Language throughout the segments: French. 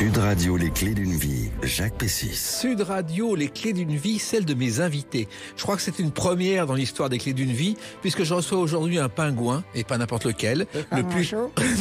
Sud Radio, les clés d'une vie, Jacques Pessis. Sud Radio, les clés d'une vie, celle de mes invités. Je crois que c'est une première dans l'histoire des clés d'une vie, puisque je reçois aujourd'hui un pingouin, et pas n'importe lequel, ah, le plus,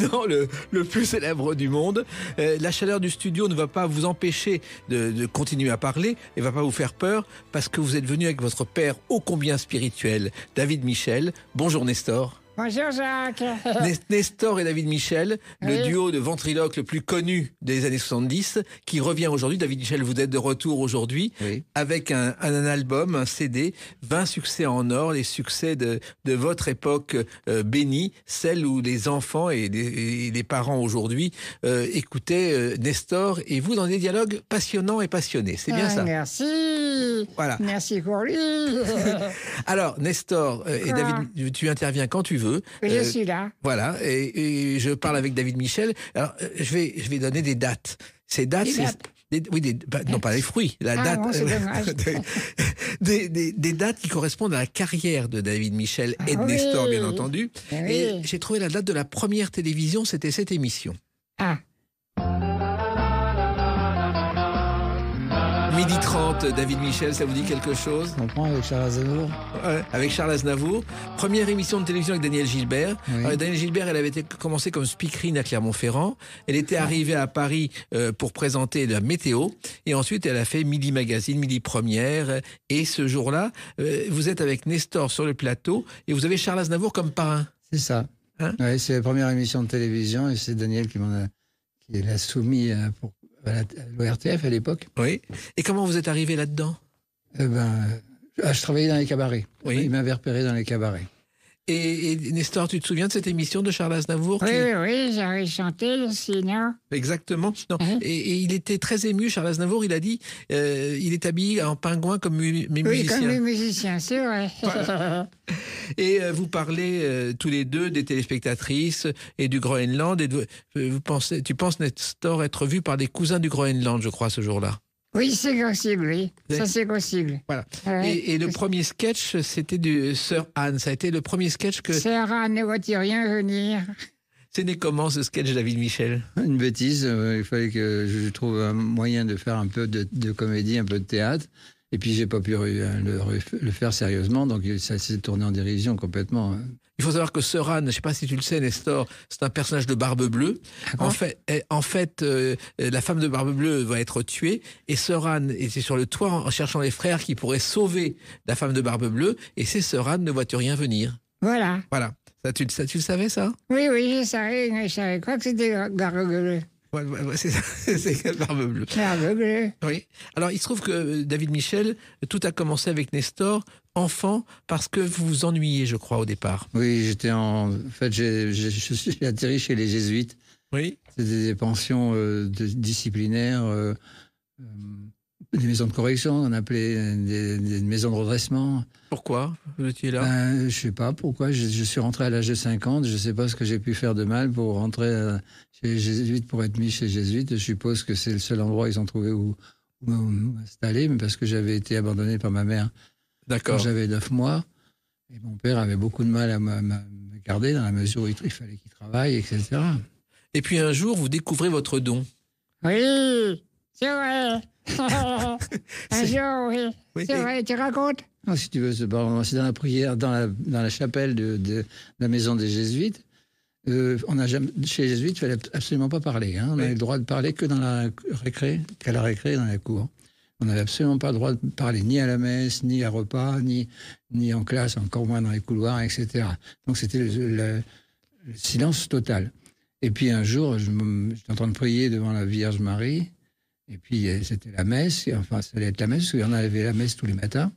le, plus célèbre du monde. Euh, la chaleur du studio ne va pas vous empêcher de, continuer à parler, et va pas vous faire peur, parce que vous êtes venu avec votre père ô combien spirituel, David Michel. Bonjour Nestor. Bonjour Jacques. Nestor et David Michel, le duo de ventriloques le plus connu des années 70, qui revient aujourd'hui. David Michel, vous êtes de retour aujourd'hui avec un, album, un CD, 20 succès en or, les succès de, votre époque euh, bénie, celle où les enfants et les, parents aujourd'hui euh, écoutaient euh, Nestor et vous dans des dialogues passionnants et passionnés. C'est bien ah, ça Merci. Voilà. Merci pour lui. Alors, Nestor et David, tu interviens quand tu veux je euh, suis là. Voilà, et, je parle avec David Michel. Alors, euh, je vais, je vais donner des dates. Ces dates, des oui, non pas les fruits, la ah, date, des, des, dates qui correspondent à la carrière de David Michel et ah de Nestor, bien entendu. Eh et j'ai trouvé la date de la première télévision, c'était cette émission. Ah. Midi 30, David Michel, ça vous dit quelque chose On prend avec Charles Aznavour. avec Charles Aznavour. Première émission de télévision avec Daniel Gilbert. Euh, Daniel Gilbert, elle avait commencé comme speakerine à Clermont-Ferrand. Elle était arrivée à Paris euh, pour présenter la météo. Et ensuite, elle a fait Midi Magazine, Midi Première. Et ce jour-là, euh, vous êtes avec Nestor sur le plateau et vous avez Charles Aznavour comme parrain. C'est ça. Hein c'est la première émission de télévision et c'est Daniel qui m'en a qui l'a soumis pour l'ORTF à l'époque. Oui. Et comment vous êtes arrivé là-dedans eh ben, euh, ah, Je travaillais dans les cabarets. Oui. Ils m'avaient repéré dans les cabarets. Et, Nestor, tu te souviens de cette émission de Charles Aznavour Oui, oui, oui j'avais chanté le Exactement. Non. Hein et, il était très ému, Charles Aznavour, il a dit, euh, il est habillé en pingouin comme mes oui, musiciens. Oui, comme mes musiciens, c'est vrai. Et euh, vous parlez euh, tous les deux des téléspectatrices et du Groenland. Et vous pensez, tu penses, Nestor, être vu par des cousins du Groenland, je crois, ce jour-là oui, c'est possible, oui. Ça, c'est possible. Voilà. Ah et, le premier sketch, c'était du Sœur Anne. Ça a été le premier sketch que. Sœur Anne, ne vois-tu rien venir C'est n'est comment ce sketch, David Michel Une bêtise. Euh, il fallait que je trouve un moyen de faire un peu de, comédie, un peu de théâtre. Et puis, j'ai pas pu le, faire sérieusement. Donc, ça s'est tourné en dérision complètement. Hein. Il faut savoir que Soran, je ne sais pas si tu le sais, Nestor, c'est un personnage de Barbe Bleue. En fait, eh, en fait euh, la femme de Barbe Bleue va être tuée et Soran était sur le toit en cherchant les frères qui pourraient sauver la femme de Barbe Bleue et c'est Soran, ne vois-tu rien venir Voilà. Voilà. Ça, tu, ça, tu le savais, ça Oui, oui, je savais, je savais. quoi que c'était Barbe c'est barbe bleue. Barbe bleue. Oui. Alors, il se trouve que euh, David Michel, tout a commencé avec Nestor, enfant, parce que vous vous ennuyiez, je crois, au départ. Oui, j'étais en... en. fait, j'ai atterri chez les Jésuites. Oui. C'était des pensions euh, disciplinaires. Euh, des maisons de correction, on appelait des, maisons de redressement. Pourquoi vous étiez là ben, Je ne sais pas pourquoi. Je, suis rentré à l'âge de 50. Je ne sais pas ce que j'ai pu faire de mal pour rentrer euh, chez les jésuites, pour être mis chez les jésuites. Je suppose que c'est le seul endroit où ils ont trouvé où, où, mais parce que j'avais été abandonné par ma mère quand j'avais 9 mois. Et mon père avait beaucoup de mal à me garder dans la mesure où il fallait qu'il travaille, etc. Et puis un jour, vous découvrez votre don. Oui c'est vrai. Oh, oh, oh. Un jour, oui. c'est vrai, tu racontes Si tu veux, c'est dans la prière, dans la, dans la chapelle de, la maison des Jésuites. Euh, on a jamais, chez les Jésuites, il fallait absolument pas parler. Hein. On avait le droit de parler que dans la récré, qu'à la récré, dans la cour. On n'avait absolument pas le droit de parler ni à la messe, ni à repas, ni, ni en classe, encore moins dans les couloirs, etc. Donc c'était le, le silence total. Et puis un jour, j'étais en train de prier devant la Vierge Marie, et puis, c'était la messe, enfin, ça allait être la messe, parce qu'il y en avait la messe tous les matins.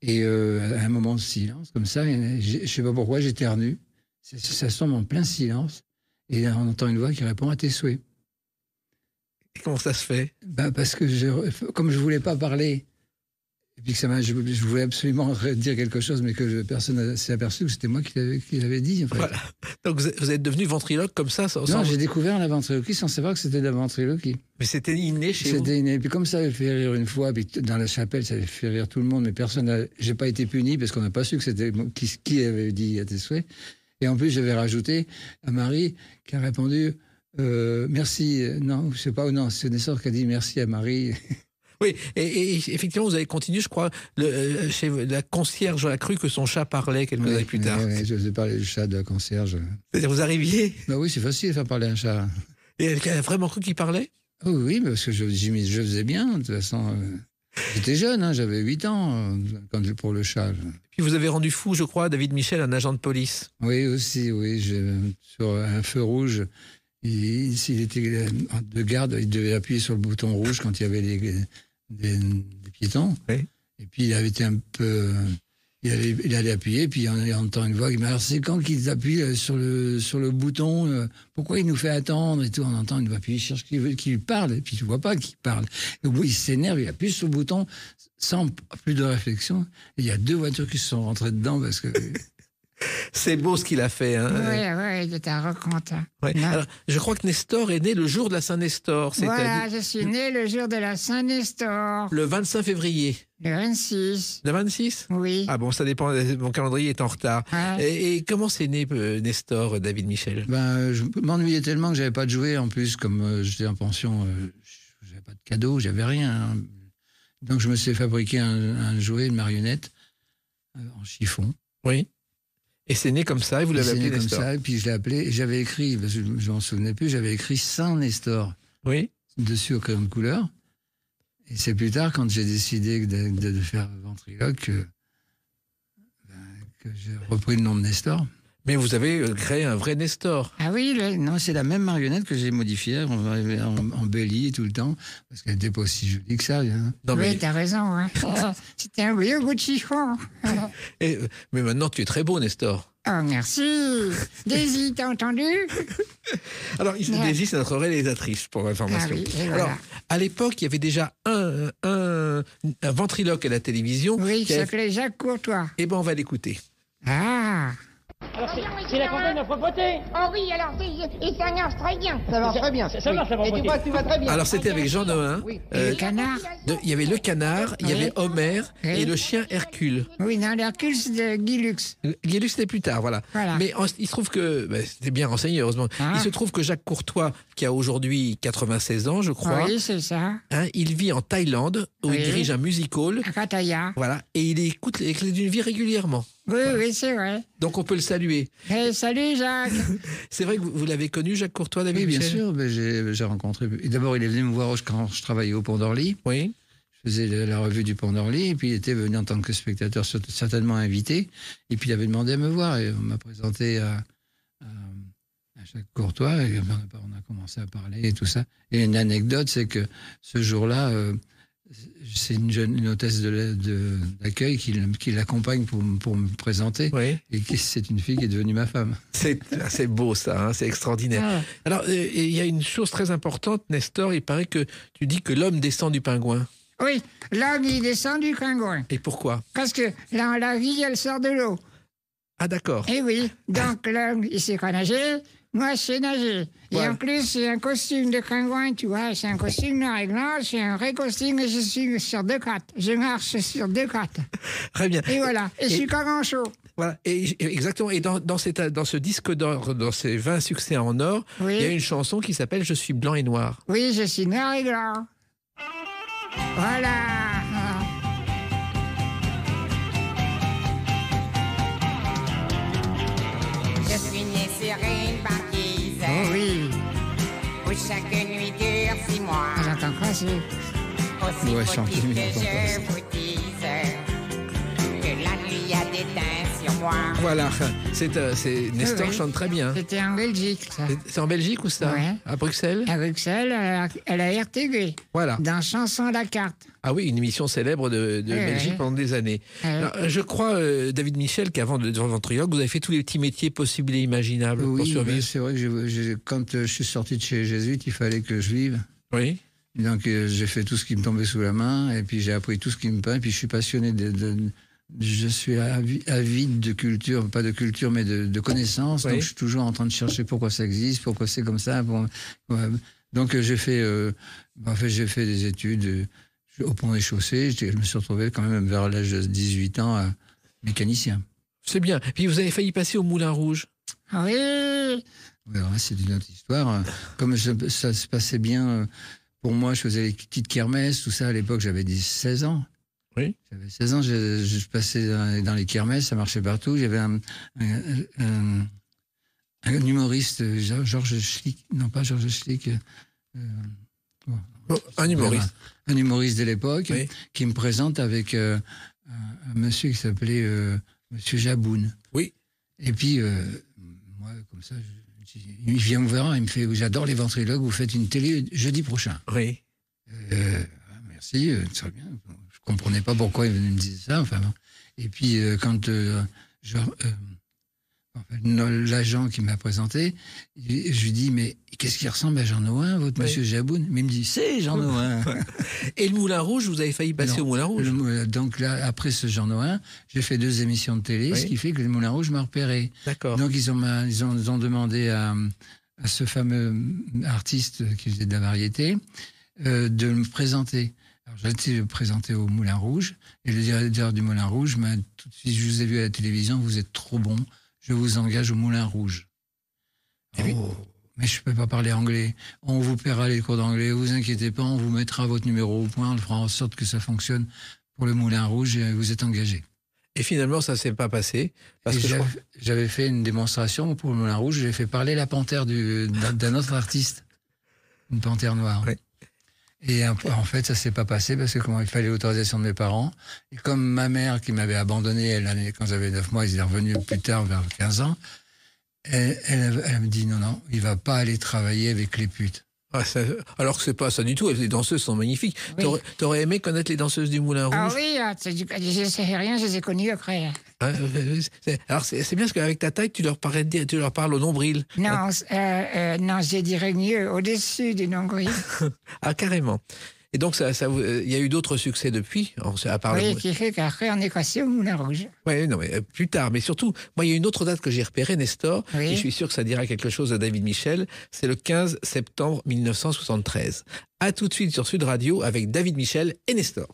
Et euh, à un moment de silence, comme ça, je ne sais pas pourquoi, j'éternue. Ça, ça tombe en plein silence. Et on entend une voix qui répond à tes souhaits. comment ça se fait Bah Parce que, comme je ne voulais pas parler je, voulais absolument dire quelque chose, mais que personne s'est aperçu que c'était moi qui l'avais, dit. Donc vous êtes, devenu ventriloque comme ça Non, j'ai découvert la ventriloquie sans savoir que c'était de la ventriloquie. Mais c'était inné chez C'était inné. puis comme ça avait fait rire une fois, puis dans la chapelle, ça avait fait rire tout le monde, mais personne n'a... J'ai pas été puni parce qu'on n'a pas su que c'était qui, qui avait dit à tes souhaits. Et en plus, j'avais rajouté à Marie qui a répondu euh, merci. Euh, non, je sais pas, non, c'est Nessor qui a dit merci à Marie. Oui, et, effectivement, vous avez continué, je crois, le, euh, chez la concierge a cru que son chat parlait quelques années plus tard. Oui, oui, je ai parlé du chat de la concierge. Vous arriviez bah Oui, c'est facile de faire parler un chat. Et elle a vraiment cru qu'il parlait oh Oui, parce que je, je, faisais bien, de toute façon. Euh, j'étais jeune, hein, j'avais 8 ans euh, quand, pour le chat. Puis vous avez rendu fou, je crois, David Michel, un agent de police. Oui, aussi, oui. Sur un feu rouge, s'il était de garde, il devait appuyer sur le bouton rouge quand il y avait les, des, piétons. Et puis il avait été un peu. Il allait, il appuyer, puis on, entend une voix qui c'est quand qu'ils appuie euh, sur le, sur le bouton euh, Pourquoi il nous fait attendre Et tout, on entend une voix, puis il cherche qu'il veut qu'il parle, et puis tu vois pas qu'il parle. Au oui, il s'énerve, il appuie sur le bouton sans plus de réflexion. il y a deux voitures qui sont rentrées dedans parce que. C'est beau ce qu'il a fait. Hein. Oui, oui, il un je crois que Nestor est né le jour de la Saint-Nestor. Voilà, je suis né le jour de la Saint-Nestor. Le 25 février. Le 26. Le 26 Oui. Ah bon, ça dépend, mon calendrier est en retard. Et, comment s'est né euh, Nestor, euh, David Michel ben, euh, Je m'ennuyais tellement que j'avais pas de jouets en plus, comme j'étais en pension, je n'avais pas de cadeaux, j'avais rien. Hein. Donc je me suis fabriqué un, un jouet, une marionnette en chiffon. Oui. Et c'est né comme ça, et vous l'avez appelé comme ça, et puis je l'ai appelé, j'avais écrit, je m'en souvenais plus, j'avais écrit Saint Nestor. Oui. Dessus au crayon de couleur. Et c'est plus tard, quand j'ai décidé de, de, de faire ventriloque, que, euh, ben, que j'ai repris le nom de Nestor. Mais vous avez euh, créé un vrai Nestor. Ah oui, non, c'est la même marionnette que j'ai modifiée en, en, en belly tout le temps, parce qu'elle n'était pas aussi jolie que ça. Hein. oui, mais... t'as raison. Hein. C'était un vieux de Et, euh, Mais maintenant, tu es très beau, Nestor. Oh, merci. Daisy, t'as entendu Alors, Daisy, c'est notre réalisatrice, pour information. Ah Alors, à l'époque, il y avait déjà un, ventriloque à la télévision. Oui, qui s'appelait Jacques Courtois. Eh bien, on va l'écouter. Ah alors c'est ah, la campagne de propreté Oh oui, alors ça marche très bien. Ça marche très bien. Ça, marche la Et tu vois, tu vas très bien. Alors c'était avec Jean noël Oui. le euh, canard. Il y avait le canard, il y avait Homer et le chien Hercule. Oui, non, Hercule c'est de euh, Guy Lux. c'était plus tard, voilà. Mais il se trouve que, ben, c'était bien renseigné heureusement, il se trouve que Jacques Courtois, qui a aujourd'hui 96 ans je crois. Oui, c'est ça. Hein, il vit en Thaïlande où il dirige un music hall. À Pattaya. Voilà, et il écoute les clés d'une vie régulièrement. Oui, oui, c'est vrai. Donc on peut le saluer. Eh, salut Jacques C'est vrai que vous, l'avez connu, Jacques Courtois, David Bien sûr, j'ai rencontré. D'abord, il est venu me voir quand je travaillais au Pont d'Orly. Oui. Je faisais la revue du Pont d'Orly, et puis il était venu en tant que spectateur, certainement invité. Et puis il avait demandé à me voir, et on m'a présenté à, Jacques Courtois, et on a, commencé à parler et tout ça. Et une anecdote, c'est que ce jour-là, euh, c'est une jeune hôtesse de qui, qui l'accompagne pour, me présenter. Et c'est une fille qui est devenue ma femme. C'est beau ça, hein, c'est extraordinaire. Ah Alors, euh, il y a une chose très importante, Nestor, il paraît que tu dis que l'homme descend du pingouin. Oui, l'homme, il descend du pingouin. Et pourquoi Parce que dans la vie, elle sort de l'eau. Ah d'accord. Et eh oui, donc l'homme, il s'est quoi moi, je sais nager. Et en plus, c'est un costume de pingouin, tu vois. C'est un costume noir et blanc, c'est un vrai costume et je suis sur deux pattes. Je marche sur deux pattes. Très bien. Et voilà. Et, je suis comme chaud. Voilà, et, exactement. Et dans, dans, dans ce disque d'or, dans ces 20 succès en or, il y a une chanson qui s'appelle Je suis blanc et noir. Oui, je suis noir et blanc. Voilà. Je suis né chaque nuit dure six mois. Ah, j'entends quoi, la nuit a sur moi. Voilà, c'est, euh, Nestor chante très bien. C'était en Belgique, ça. C'est en Belgique ou ça À Bruxelles À Bruxelles, à euh, la, RTG. Voilà. Dans Chanson à la carte. Ah oui, une émission célèbre de, de Belgique pendant des années. Ah je crois, euh, David Michel, qu'avant de devenir ventriloque, vous avez fait tous les petits métiers possibles et imaginables pour survivre. Ben, c'est vrai que quand je suis sorti de chez Jésuite, il fallait que je vive. Oui. Donc j'ai fait tout ce qui me tombait sous la main, et puis j'ai appris tout ce qui me peint et puis je suis passionné de, je suis avide de culture, pas de culture, mais de, connaissances. Donc, je suis toujours en train de chercher pourquoi ça existe, pourquoi c'est comme ça. Donc, j'ai euh, fait, j'ai fait des études euh, au pont des chaussées. Je me suis retrouvé quand même vers l'âge de 18 ans euh, mécanicien. C'est bien. Puis, vous avez failli passer au Moulin Rouge. Ah oui. c'est une autre histoire. Comme ça se passait bien pour moi, je faisais les petites kermesses, tout ça. À l'époque, j'avais 16 ans. J'avais 16 ans, je, passais dans, les kermesses, ça marchait partout. J'avais un, un, humoriste, Georges Schlick, non pas Georges Schlick, euh, oh, un humoriste. Un, humoriste de l'époque qui me présente avec euh, un monsieur qui s'appelait M. Euh, monsieur Jaboun. Oui. Et puis, moi, comme ça, il vient me voir, il me fait J'adore les ventriloques, vous faites une télé jeudi prochain. Oui. merci, va bien comprenais pas pourquoi il me dire ça. Enfin, et puis, euh, quand euh, euh, l'agent qui m'a présenté, je lui dis Mais qu'est-ce qui ressemble à Jean Noël, votre monsieur Jaboun Mais il me dit C'est Jean Noël. et le Moulin Rouge, vous avez failli passer au Moulin Rouge Donc, là, après ce Jean Noël, j'ai fait deux émissions de télé, ce qui fait que le Moulin Rouge m'a repéré. Donc, ils ont, ils ont, demandé à, à, ce fameux artiste qui faisait de la variété de me présenter été présenté au Moulin Rouge et le directeur du Moulin Rouge m'a tout de suite, je vous ai vu à la télévision, vous êtes trop bon, je vous engage au Moulin Rouge. Eh oh, mais je ne peux pas parler anglais. On vous paiera les cours d'anglais, vous inquiétez pas, on vous mettra votre numéro au point, on fera en sorte que ça fonctionne pour le Moulin Rouge et vous êtes engagé. Et finalement, ça ne s'est pas passé. j'avais fait une démonstration pour le Moulin Rouge, j'ai fait parler la panthère d'un autre artiste, une panthère noire. Oui. Et en fait, ça s'est pas passé parce que comment il fallait l'autorisation de mes parents. Et comme ma mère, qui m'avait abandonné elle, quand j'avais 9 mois, ils est revenu plus tard, vers 15 ans, elle, elle, elle, me dit non, non, il va pas aller travailler avec les putes. Ah, alors que c'est pas ça du tout. Les danseuses sont magnifiques. tu aurais aimé connaître les danseuses du Moulin ah Rouge Ah oui, sais rien, je les ai connues après. Ah, euh, euh, euh, alors c'est, bien parce qu'avec ta taille, tu leur, parles, tu leur parles au nombril. Non, non, je dirais mieux, au-dessus du nombril. ah, carrément. Et donc, ça, euh, il y a eu d'autres succès depuis, à part oui, qui fait qu'après, on est passé Rouge. Oui, non, mais euh, plus tard. Mais surtout, moi, il y a une autre date que j'ai repérée, Nestor, et je suis sûr que ça dira quelque chose à David Michel, c'est le 15 septembre 1973. A tout de suite sur Sud Radio avec David Michel et Nestor.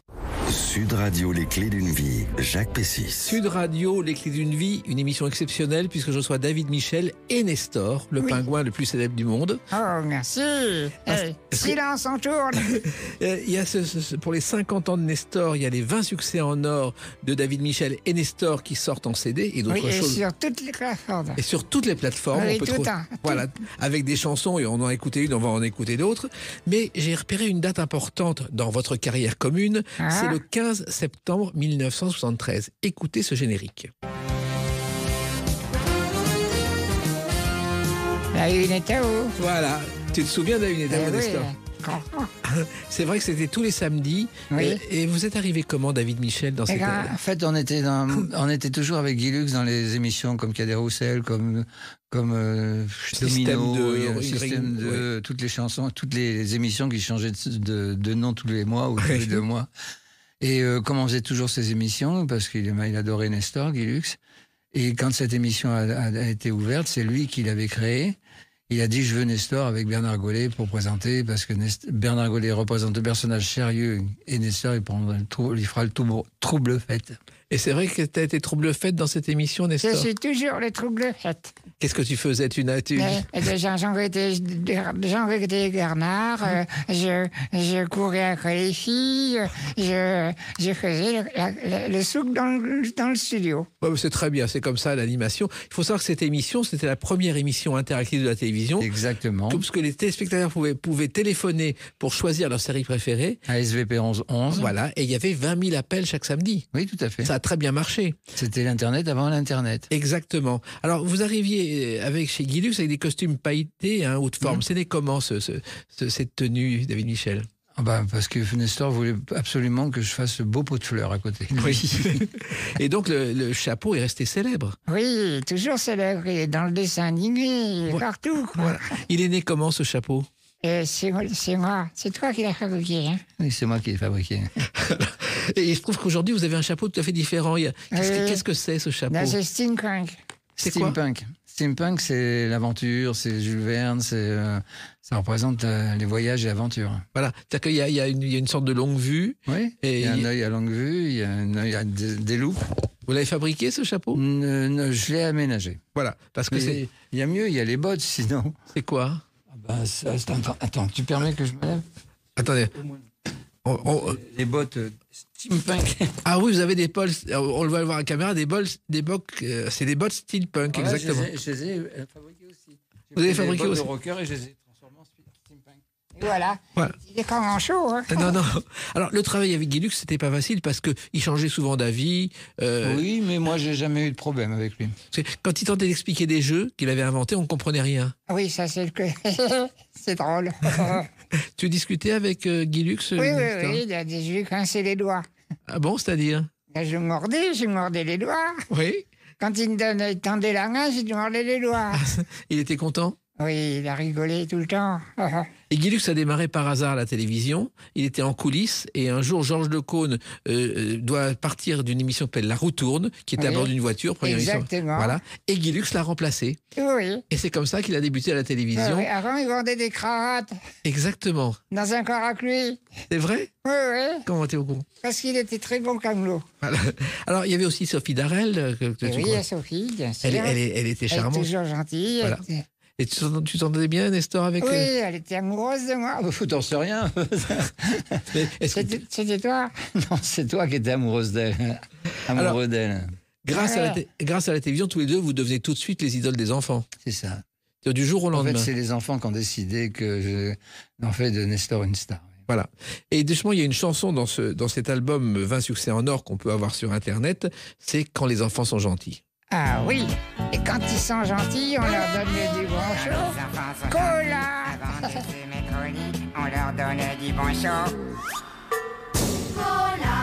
Sud Radio, les clés d'une vie, Jacques Pessis. Sud Radio, les clés d'une vie, une émission exceptionnelle puisque je reçois David Michel et Nestor, le pingouin le plus célèbre du monde. Oh, merci. Ah, euh, silence, on tourne. Euh, il y a pour les 50 ans de Nestor, il y a les 20 succès en or de David Michel et Nestor qui sortent en CD et d'autres oui, choses. Sur toutes les plateformes. Et sur toutes les plateformes. on peut voilà, avec des chansons et on en a écouté une, on va en écouter d'autres. Mais j'ai Repérer une date importante dans votre carrière commune. Ah. C'est le 15 septembre 1973. Écoutez ce générique. La Voilà. Tu te souviens de la eh oui. Ah, c'est vrai que c'était tous les samedis. Euh, et, vous êtes arrivé comment, David Michel, dans eh cette ben, En fait, on était, on était toujours avec Guy dans les émissions comme Cadet Roussel, comme comme système, Domino, de, système de, euh, toutes les chansons, toutes les émissions qui changeaient de, nom tous les mois ou tous les deux mois. Et euh, comme on faisait toujours ces émissions, parce qu'il il adorait Nestor, Guilux, et quand cette émission a, été ouverte, c'est lui qui l'avait créée. Il a dit Je veux Nestor avec Bernard Gollet pour présenter, parce que Bernard Gollet représente un personnage sérieux, et Nestor, il, prendra fera le trouble fête. Et c'est vrai que tu as été trouble-fête dans cette émission, Nestor Je suis toujours le trouble-fête. Qu'est-ce que tu faisais Tu n'as tu... Euh, euh, des garnards, euh, je, je courais avec les filles, je, faisais le, souk dans le, studio. c'est très bien, c'est comme ça l'animation. Il faut savoir que cette émission, c'était la première émission interactive de la télévision. Exactement. Tout, ce que les téléspectateurs pouvaient, pouvaient téléphoner pour choisir leur série préférée. À SVP 11 Voilà, et il y avait 20 000 appels chaque samedi. Oui, tout à fait très bien marché. C'était l'Internet avant l'Internet. Exactement. Alors, vous arriviez euh, avec chez Guilux avec des costumes pailletés, hein, haute forme. C'est mm. C'était comment cette tenue, David Michel ah ben, parce que Nestor voulait absolument que je fasse le beau pot de fleurs à côté. Oui. et donc le, chapeau est resté célèbre. Oui, toujours célèbre. Et dans le dessin animé, partout. Quoi. Il est né comment ce chapeau euh, c'est moi, c'est toi qui l'as fabriqué. Hein. oui, c'est moi qui l'ai fabriqué. Et il se trouve qu'aujourd'hui, vous avez un chapeau tout à fait différent. Euh, qu'est-ce que c'est ce chapeau ben, C'est steampunk. C'est steampunk. Steampunk, c'est l'aventure, c'est Jules Verne, c'est euh, ça représente les voyages et aventures. Voilà, c'est-à-dire qu'il y, a une sorte de longue vue. Oui. Et il y a un œil à longue vue, il y a, des, loups. Vous l'avez fabriqué ce chapeau Je l'ai aménagé. Voilà, parce que c'est. Il y a mieux, il y a les bottes sinon. C'est quoi bah, attends, tu permets que je me lève Attendez. Oh, oh, oh. Les bottes euh, steampunk. Ah oui, vous avez des bottes, euh, on le voit à la caméra, des bols, des euh, c'est des bottes steampunk, ah exactement. Je les ai, fabriquées aussi. Vous avez fabriqué aussi. rocker et voilà. Il est quand même chaud. Hein. non, non. Alors, le travail avec Guy Lux, c'était pas facile parce qu'il changeait souvent d'avis. Euh, oui, mais moi, j'ai jamais eu de problème avec lui. Quand il tentait d'expliquer des jeux qu'il avait inventés, on comprenait rien. Oui, ça, c'est le... c'est drôle. tu discutais avec euh, Guy Lux euh, Oui, oui, oui. Il a dit je lui les doigts. Ah bon, c'est-à-dire ben, Je mordais, je mordais les doigts. Oui. Quand il me tendait la main, je mordais les doigts. il était content oui, il a rigolé tout le temps. et Guilux a démarré par hasard à la télévision. Il était en coulisses et un jour, Georges Lecaune euh, euh, doit partir d'une émission qui s'appelle La Roue qui est à bord d'une voiture. Première exactement. Voilà. Et Guilux l'a remplacé. Oui. Et c'est comme ça qu'il a débuté à la télévision. Ah avant, il vendait des cravates. Exactement. Dans un corps C'est vrai Oui, oui. Comment t'es au courant Parce qu'il était très bon camelot. Alors, il y avait aussi Sophie Darel. Euh, eh oui, Sophie, bien sûr. Elle, était charmante. Elle était toujours gentille. Voilà. Et tu t'entendais bien, Nestor, avec Oui, euh, elle était amoureuse de moi. n'en oh, sais rien. C'était toi Non, c'est toi qui étais amoureuse d'elle. Amoureux d'elle. Grâce, à la grâce à la télévision, tous les deux, vous devenez tout de suite les idoles des enfants. C'est ça. Du jour au lendemain. En fait, c'est les enfants qui ont décidé que fais de Nestor une star. Voilà. Et justement, il y a une chanson dans, ce, dans cet album 20 succès en or qu'on peut avoir sur Internet, c'est Quand les enfants sont gentils. Ah oui, et quand ils sont gentils, on leur donne du bon chaud. Cola Avant de se mettre au lit, on leur donne du bon chaud. Cola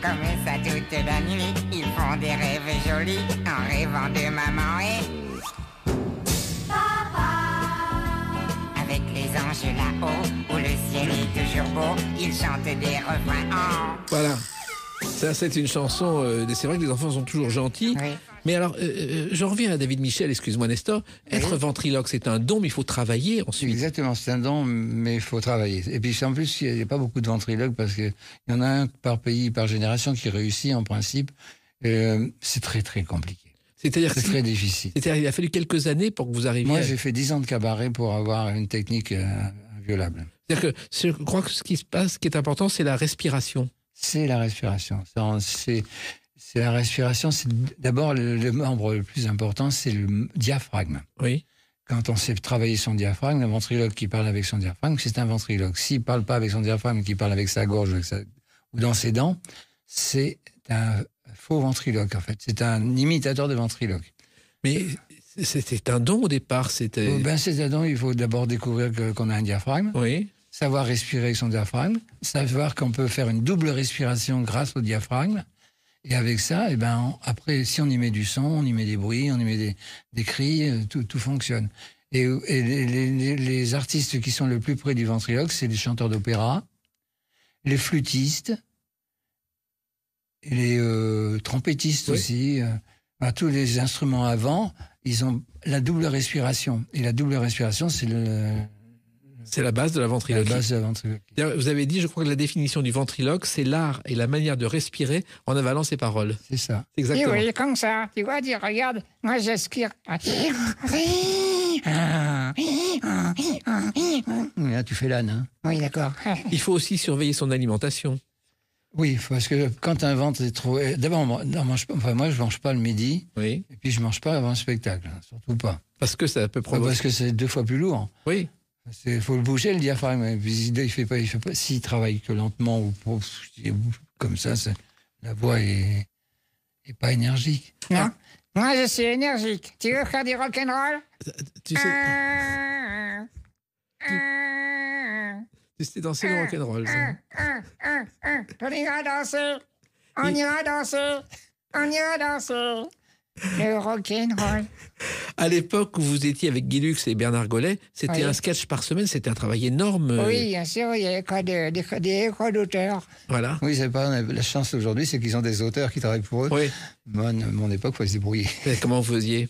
Comme ça toute la nuit, ils font des rêves jolis en rêvant de maman et... Papa Avec les anges là-haut, où le ciel est toujours beau, ils chantent des refrains en... Voilà c'est une chanson. Euh, c'est vrai que les enfants sont toujours gentils. Mais alors, euh, euh, j'en je reviens à David Michel, excuse-moi Nestor. Être ventriloque, c'est un don, mais il faut travailler ensuite. Exactement, c'est un don, mais il faut travailler. Et puis, en plus, il n'y a, pas beaucoup de ventriloques parce qu'il y en a un par pays, par génération qui réussit en principe. c'est très, très compliqué. C'est-à-dire c'est très difficile. C'est-à-dire il a fallu quelques années pour que vous arriviez. Moi, j'ai fait dix ans de cabaret pour avoir une technique inviolable. C'est-à-dire que je crois que ce qui se passe, ce qui est important, c'est la respiration c'est la respiration. C'est la respiration, c'est d'abord le, membre le plus important, c'est le diaphragme. Oui. Quand on sait travailler son diaphragme, le ventriloque qui parle avec son diaphragme, c'est un ventriloque. S'il ne parle pas avec son diaphragme, qui parle avec sa gorge ou dans ses dents, c'est un faux ventriloque, en fait. C'est un imitateur de ventriloque. Mais c'était un don au départ, c'était... Oh, ben, c'est un don, il faut d'abord découvrir qu'on a un diaphragme. Oui savoir respirer avec son diaphragme, savoir qu'on peut faire une double respiration grâce au diaphragme. Et avec ça, et eh ben, après, si on y met du son, on y met des bruits, on y met des, des cris, euh, tout, tout fonctionne. Et, les, les, artistes qui sont le plus près du ventriloque, c'est les chanteurs d'opéra, les flûtistes, les euh, trompettistes aussi. Euh, tous les instruments avant, ils ont la double respiration. Et la double respiration, c'est le c'est la base de la ventriloquie. Vous avez dit, je crois que la définition du ventriloque, c'est l'art et la manière de respirer en avalant ses paroles. C'est ça. Exactement. Oui, oui, comme ça. Tu vois, dire, regarde, moi j'aspire. Ah, ah, ah, tu fais l'âne. Hein. oui, d'accord. Il faut aussi surveiller son alimentation. Oui, parce que quand un ventre est trop. D'abord, pas... moi, je ne mange pas le midi. Oui. Et puis, je ne mange pas avant le spectacle. Hein, surtout pas. Parce que ça peut provoquer. Parce que c'est deux fois plus lourd. Oui. Il faut le bouger le diaphragme. Il fait il fait pas. S'il travaille que lentement ou comme ça, la voix est, pas énergique. Moi, je suis énergique. Tu veux faire du rock'n'roll euh, Tu sais. Euh, euh. tu, sais danser le le rock'n'roll. On ira danser. On ira danser. On ira danser. Le rock'n'roll. À l'époque où vous étiez avec Guilux et Bernard Gollet, c'était un sketch par semaine, c'était un travail énorme. Euh. Oui, bien sûr, il y avait des, des d'auteurs. Voilà. Oui, c'est pas la chance aujourd'hui, c'est qu'ils ont des auteurs qui travaillent pour eux. Oui. Mon, mon époque, il faut se débrouiller. comment vous faisiez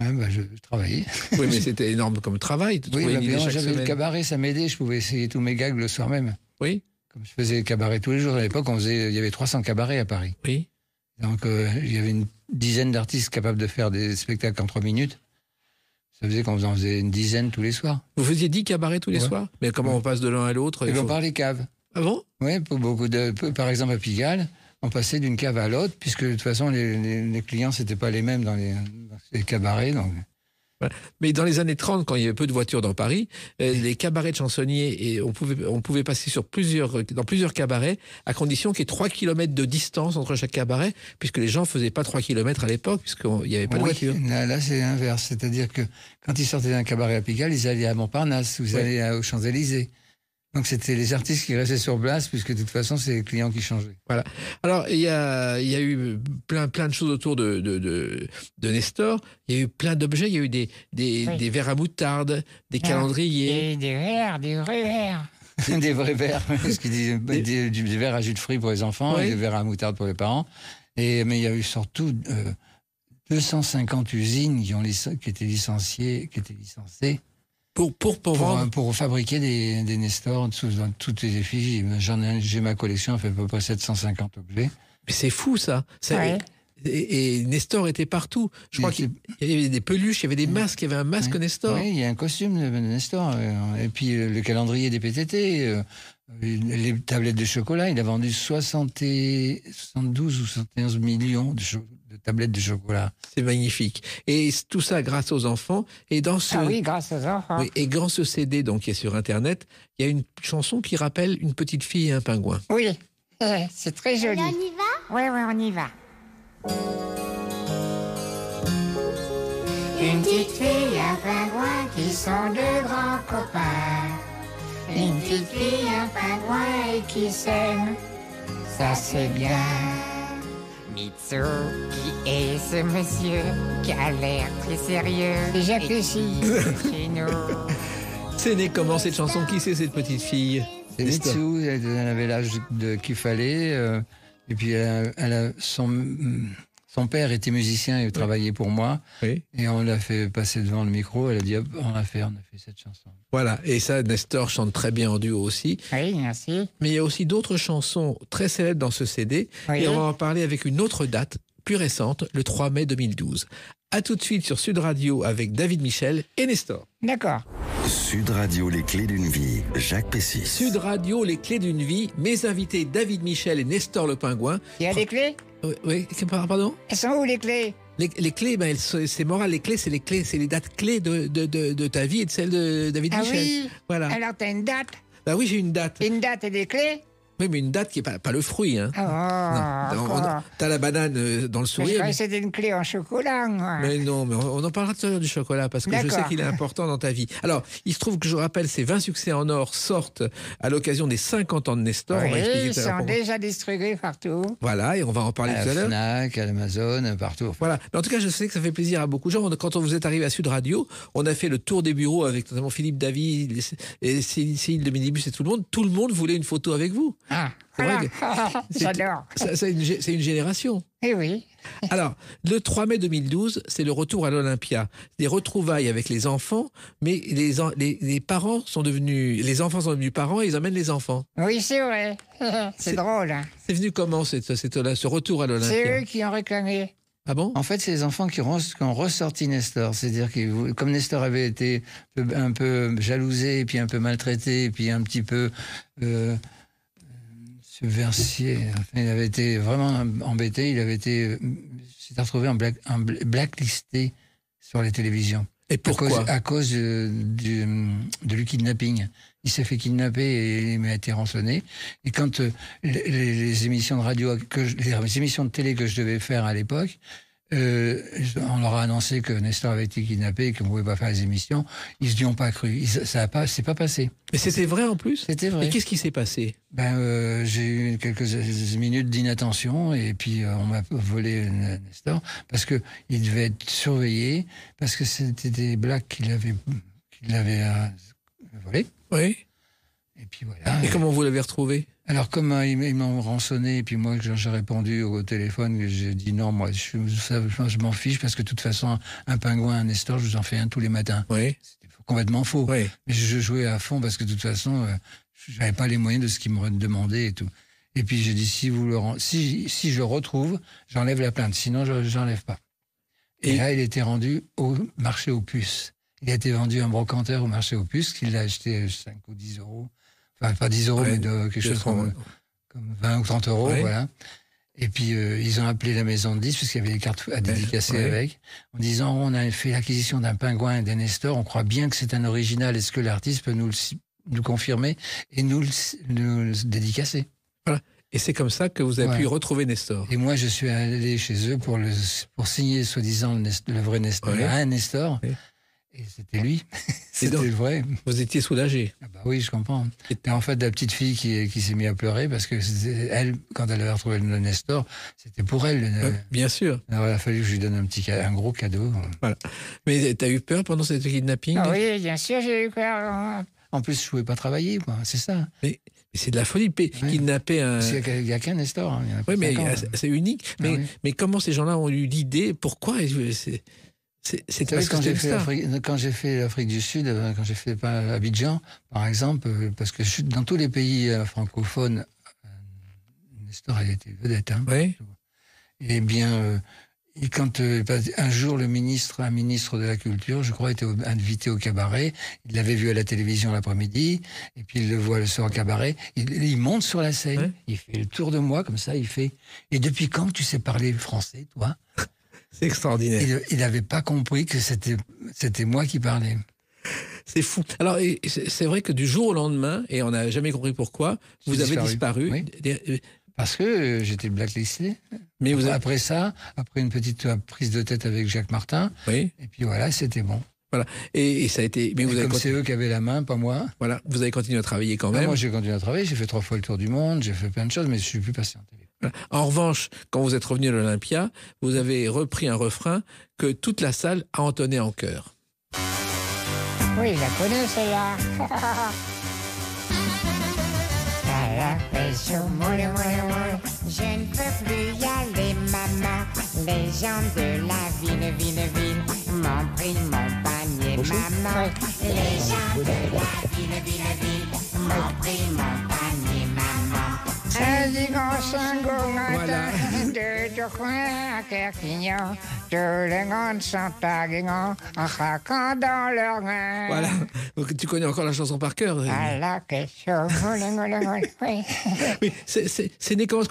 ah, bah, je, travaillais. Oui, mais c'était énorme comme travail. Oui, j'avais le cabaret, ça m'aidait. Je pouvais essayer tous mes gags le soir même. Oui. Comme je faisais le cabaret tous les jours à l'époque, il y avait 300 cabarets à Paris. Oui. Donc euh, il y avait une dizaines d'artistes capables de faire des spectacles en trois minutes. Ça faisait qu'on en faisait une dizaine tous les soirs. Vous faisiez dix cabarets tous les soirs Mais comment on passe de l'un à l'autre Et, on les caves. Ah bon Oui, pour beaucoup de. Par exemple, à Pigalle, on passait d'une cave à l'autre, puisque de toute façon, les, clients, n'étaient pas les mêmes dans les, cabarets. Mais dans les années 30, quand il y avait peu de voitures dans Paris, euh, les cabarets de chansonniers, et on pouvait, passer sur plusieurs, euh, dans plusieurs cabarets, à condition qu'il y ait 3 km de distance entre chaque cabaret, puisque les gens ne faisaient pas 3 km à l'époque, puisqu'il n'y avait pas de voiture. Là, c'est l'inverse. C'est-à-dire que quand ils sortaient d'un cabaret à Pigalle, ils allaient à Montparnasse, ou ils allaient aux Champs-Élysées. Donc c'était les artistes qui restaient sur place, puisque de toute façon, c'est les clients qui changeaient. Voilà. Alors, il y a, y a eu plein, plein de choses autour de, de, Nestor. Il y a eu plein d'objets. Il y a eu des, verres à moutarde, des ah, calendriers. des verres, des vrais verres. des vrais verres, parce des... verres à jus de fruits pour les enfants et des verres à moutarde pour les parents. Et, mais il y a eu surtout 250 euh, usines qui, ont, qui étaient qui étaient licenciées pour, pour, euh, pour, fabriquer des, des Nestor sous, dans toutes les effigies. J'ai ma collection, elle fait à peu près 750 objets. Mais c'est fou ça. et, Nestor était partout. Je crois qu'il y avait des peluches, il y avait des masques, il y avait un masque Nestor. Oui, il y a un costume de Nestor. Euh, et puis euh, le calendrier des PTT, les tablettes de chocolat. Il a vendu 60 72 ou 71 millions de, choses de tablettes de chocolat. C'est magnifique. Et tout ça grâce aux enfants. Et dans ce, ah oui, grâce aux enfants. et dans ce CD donc, qui est sur Internet, il y a une chanson qui rappelle une petite fille et un pingouin. Oui, c'est très joli. on y va Oui, oui, on y va. Une petite fille et un pingouin qui sont deux grands copains. Une petite fille, et un pingouin qui s'aiment, ça c'est bien. Mitsu, qui est ce monsieur qui a l'air très sérieux réfléchi. C'est né comment cette chanson Qui c'est cette petite fille Mitsu, elle avait l'âge qu'il fallait. Euh, et puis, elle a son son père était musicien et travaillait pour moi. Et on l'a fait passer devant le micro. Elle a dit on a fait cette chanson. Voilà. Et ça, Nestor chante très bien en duo aussi. Oui, merci. Mais il y a aussi d'autres chansons très célèbres dans ce CD. Et on va en parler avec une autre date plus récente, le 3 mai 2012. A tout de suite sur Sud Radio avec David Michel et Nestor. D'accord. Sud Radio, les clés d'une vie, Jacques Pessis. Sud Radio, les clés d'une vie, mes invités David Michel et Nestor le Pingouin. Il y a des clés oui, pardon Elles sont où les clés les, clés, ben, c'est moral. Les clés, c'est les clés, c'est les dates clés de, ta vie et de celle de David ah Michel. Oui. Voilà. Alors, t'as une date Bah oui, j'ai une date. Une date et des clés oui, mais une date qui n'est pas, pas, le fruit. Hein. Ah, ah T'as la banane euh, dans le sourire. C'est une clé en chocolat. Mais non, mais on, en parlera tout à l'heure du chocolat parce que je sais qu'il est important dans ta vie. Alors, il se trouve que je rappelle, ces 20 succès en or sortent à l'occasion des 50 ans de Nestor. Oui, ils sont déjà distribués partout. Voilà, et on va en parler à tout à l'heure. Fnac, à Amazon, partout. Voilà. en tout cas, je sais que ça fait plaisir à beaucoup de gens. Quand on vous est arrivé à Sud Radio, on a fait le tour des bureaux avec notamment Philippe David et Céline de Minibus et tout le monde. Tout le monde voulait une photo avec vous. Ah, C'est une, génération. Eh oui. Alors, le 3 mai 2012, c'est le retour à l'Olympia. Des retrouvailles avec les enfants, mais les, parents sont devenus, les enfants sont devenus parents et ils emmènent les enfants. Oui, c'est vrai. c'est drôle. Hein. C'est venu comment ce retour à l'Olympia C'est eux qui ont réclamé. Ah bon en fait, c'est les enfants qui, ont ressorti Nestor. C'est-à-dire que comme Nestor avait été un peu jalousé, puis un peu maltraité, puis un petit peu... Euh, subversier. Il avait été vraiment embêté. Il avait été, s'est retrouvé en black, blacklisté sur les télévisions. Et pourquoi À cause, euh, du, kidnapping. Il s'est fait kidnapper et il m'a été rançonné. Et quand euh, les, émissions de radio, que les émissions de télé que je devais faire à l'époque, euh, on leur a annoncé que Nestor avait été kidnappé et qu'on ne pouvait pas faire les émissions. Ils n'y ont pas cru. ça n'a pas, c'est pas passé. mais c'était vrai en plus C'était vrai. Et qu'est-ce qui s'est passé ben, euh, J'ai eu quelques minutes d'inattention et puis euh, on m'a volé Nestor parce qu'il devait être surveillé, parce que c'était des blagues qu'il avait volées volé. Oui. Et puis voilà. Et comment vous l'avez retrouvé alors, comme euh, ils m'ont rançonné, et puis moi, j'ai répondu au téléphone, j'ai dit non, moi, je, m'en fiche, parce que de toute façon, un pingouin, un Nestor, je vous en fais un tous les matins. Oui. C'était complètement faux. Oui. Mais je jouais à fond, parce que de toute façon, euh, j'avais pas les moyens de ce qu'ils me demandaient et tout. Et puis, j'ai dit, si, vous le, si, si je retrouve, j'enlève la plainte, sinon, je n'enlève pas. Et, là, il était rendu au marché aux puces. Il a été vendu un brocanteur au marché aux puces, qu'il a acheté 5 ou 10 euros Enfin, pas 10 euros, mais de quelque chose comme, 20 ou 30 euros, voilà. Et puis, euh, ils ont appelé la maison de 10, puisqu'il y avait des cartes à dédicacer avec, en disant, on a fait l'acquisition d'un pingouin et d'un Nestor, on croit bien que c'est un original, est-ce que l'artiste peut nous le, nous confirmer et nous le, dédicacer Voilà. Et c'est comme ça que vous avez pu retrouver Nestor. Et moi, je suis allé chez eux pour, le, pour signer, soi-disant, le, vrai Nestor, un Nestor. Et c'était lui. c'était vrai. Vous étiez soulagé. Ah bah oui, je comprends. C'était en fait la petite fille qui, s'est mise à pleurer parce que elle, quand elle avait retrouvé le Nestor, c'était pour elle. Euh, bien sûr. il a fallu que je lui donne un, petit, un gros cadeau. Mais tu as eu peur pendant cette kidnapping ah Oui, bien sûr, j'ai eu peur. En plus, je ne pouvais pas travailler, c'est ça. Mais c'est de la folie. Ouais. Kidnapper un. Il n'y a, qu'un Nestor. Hein. oui, mais c'est unique. Ah mais, mais comment ces gens-là ont eu l'idée Pourquoi c'est parce que quand j'ai fait l'Afrique, du Sud, euh, quand j'ai fait Abidjan, par exemple, euh, parce que je dans tous les pays euh, francophones, Nestor a été vedette. Hein. oui. Et eh bien, et quand un jour le ministre, un ministre de la culture, je crois, était invité au cabaret, il l'avait vu à la télévision l'après-midi, et puis il le voit le soir au cabaret, il, monte sur la scène, il fait le tour de moi comme ça, il fait. Et depuis quand tu sais parler français, toi c'est extraordinaire. Il n'avait pas compris que c'était moi qui parlais. C'est fou. Alors, c'est vrai que du jour au lendemain, et on n'a jamais compris pourquoi, vous avez disparu. Euh, Parce que euh, j'étais blacklisté. Mais vous après ça, après une petite euh, prise de tête avec Jacques Martin, oui. et puis voilà, c'était bon. Voilà. Et, ça a été. Mais vous avez comme c'est eux qui avaient la main, pas moi. Voilà. Vous avez continué à travailler quand ah, même. moi, j'ai continué à travailler. J'ai fait trois fois le tour du monde. J'ai fait plein de choses, mais je suis plus passé en revanche, quand vous êtes revenu à l'Olympia, vous avez repris un refrain que toute la salle a entonné en chœur. Oui, je la connais celle-là. Je ne peux plus y aller, maman. Les gens de la ville, ville, ville m'ont pris mon panier, maman. Les gens de la ville, ville, ville m'ont pris mon panier, voilà. tu connais encore la chanson par cœur. c'est né comment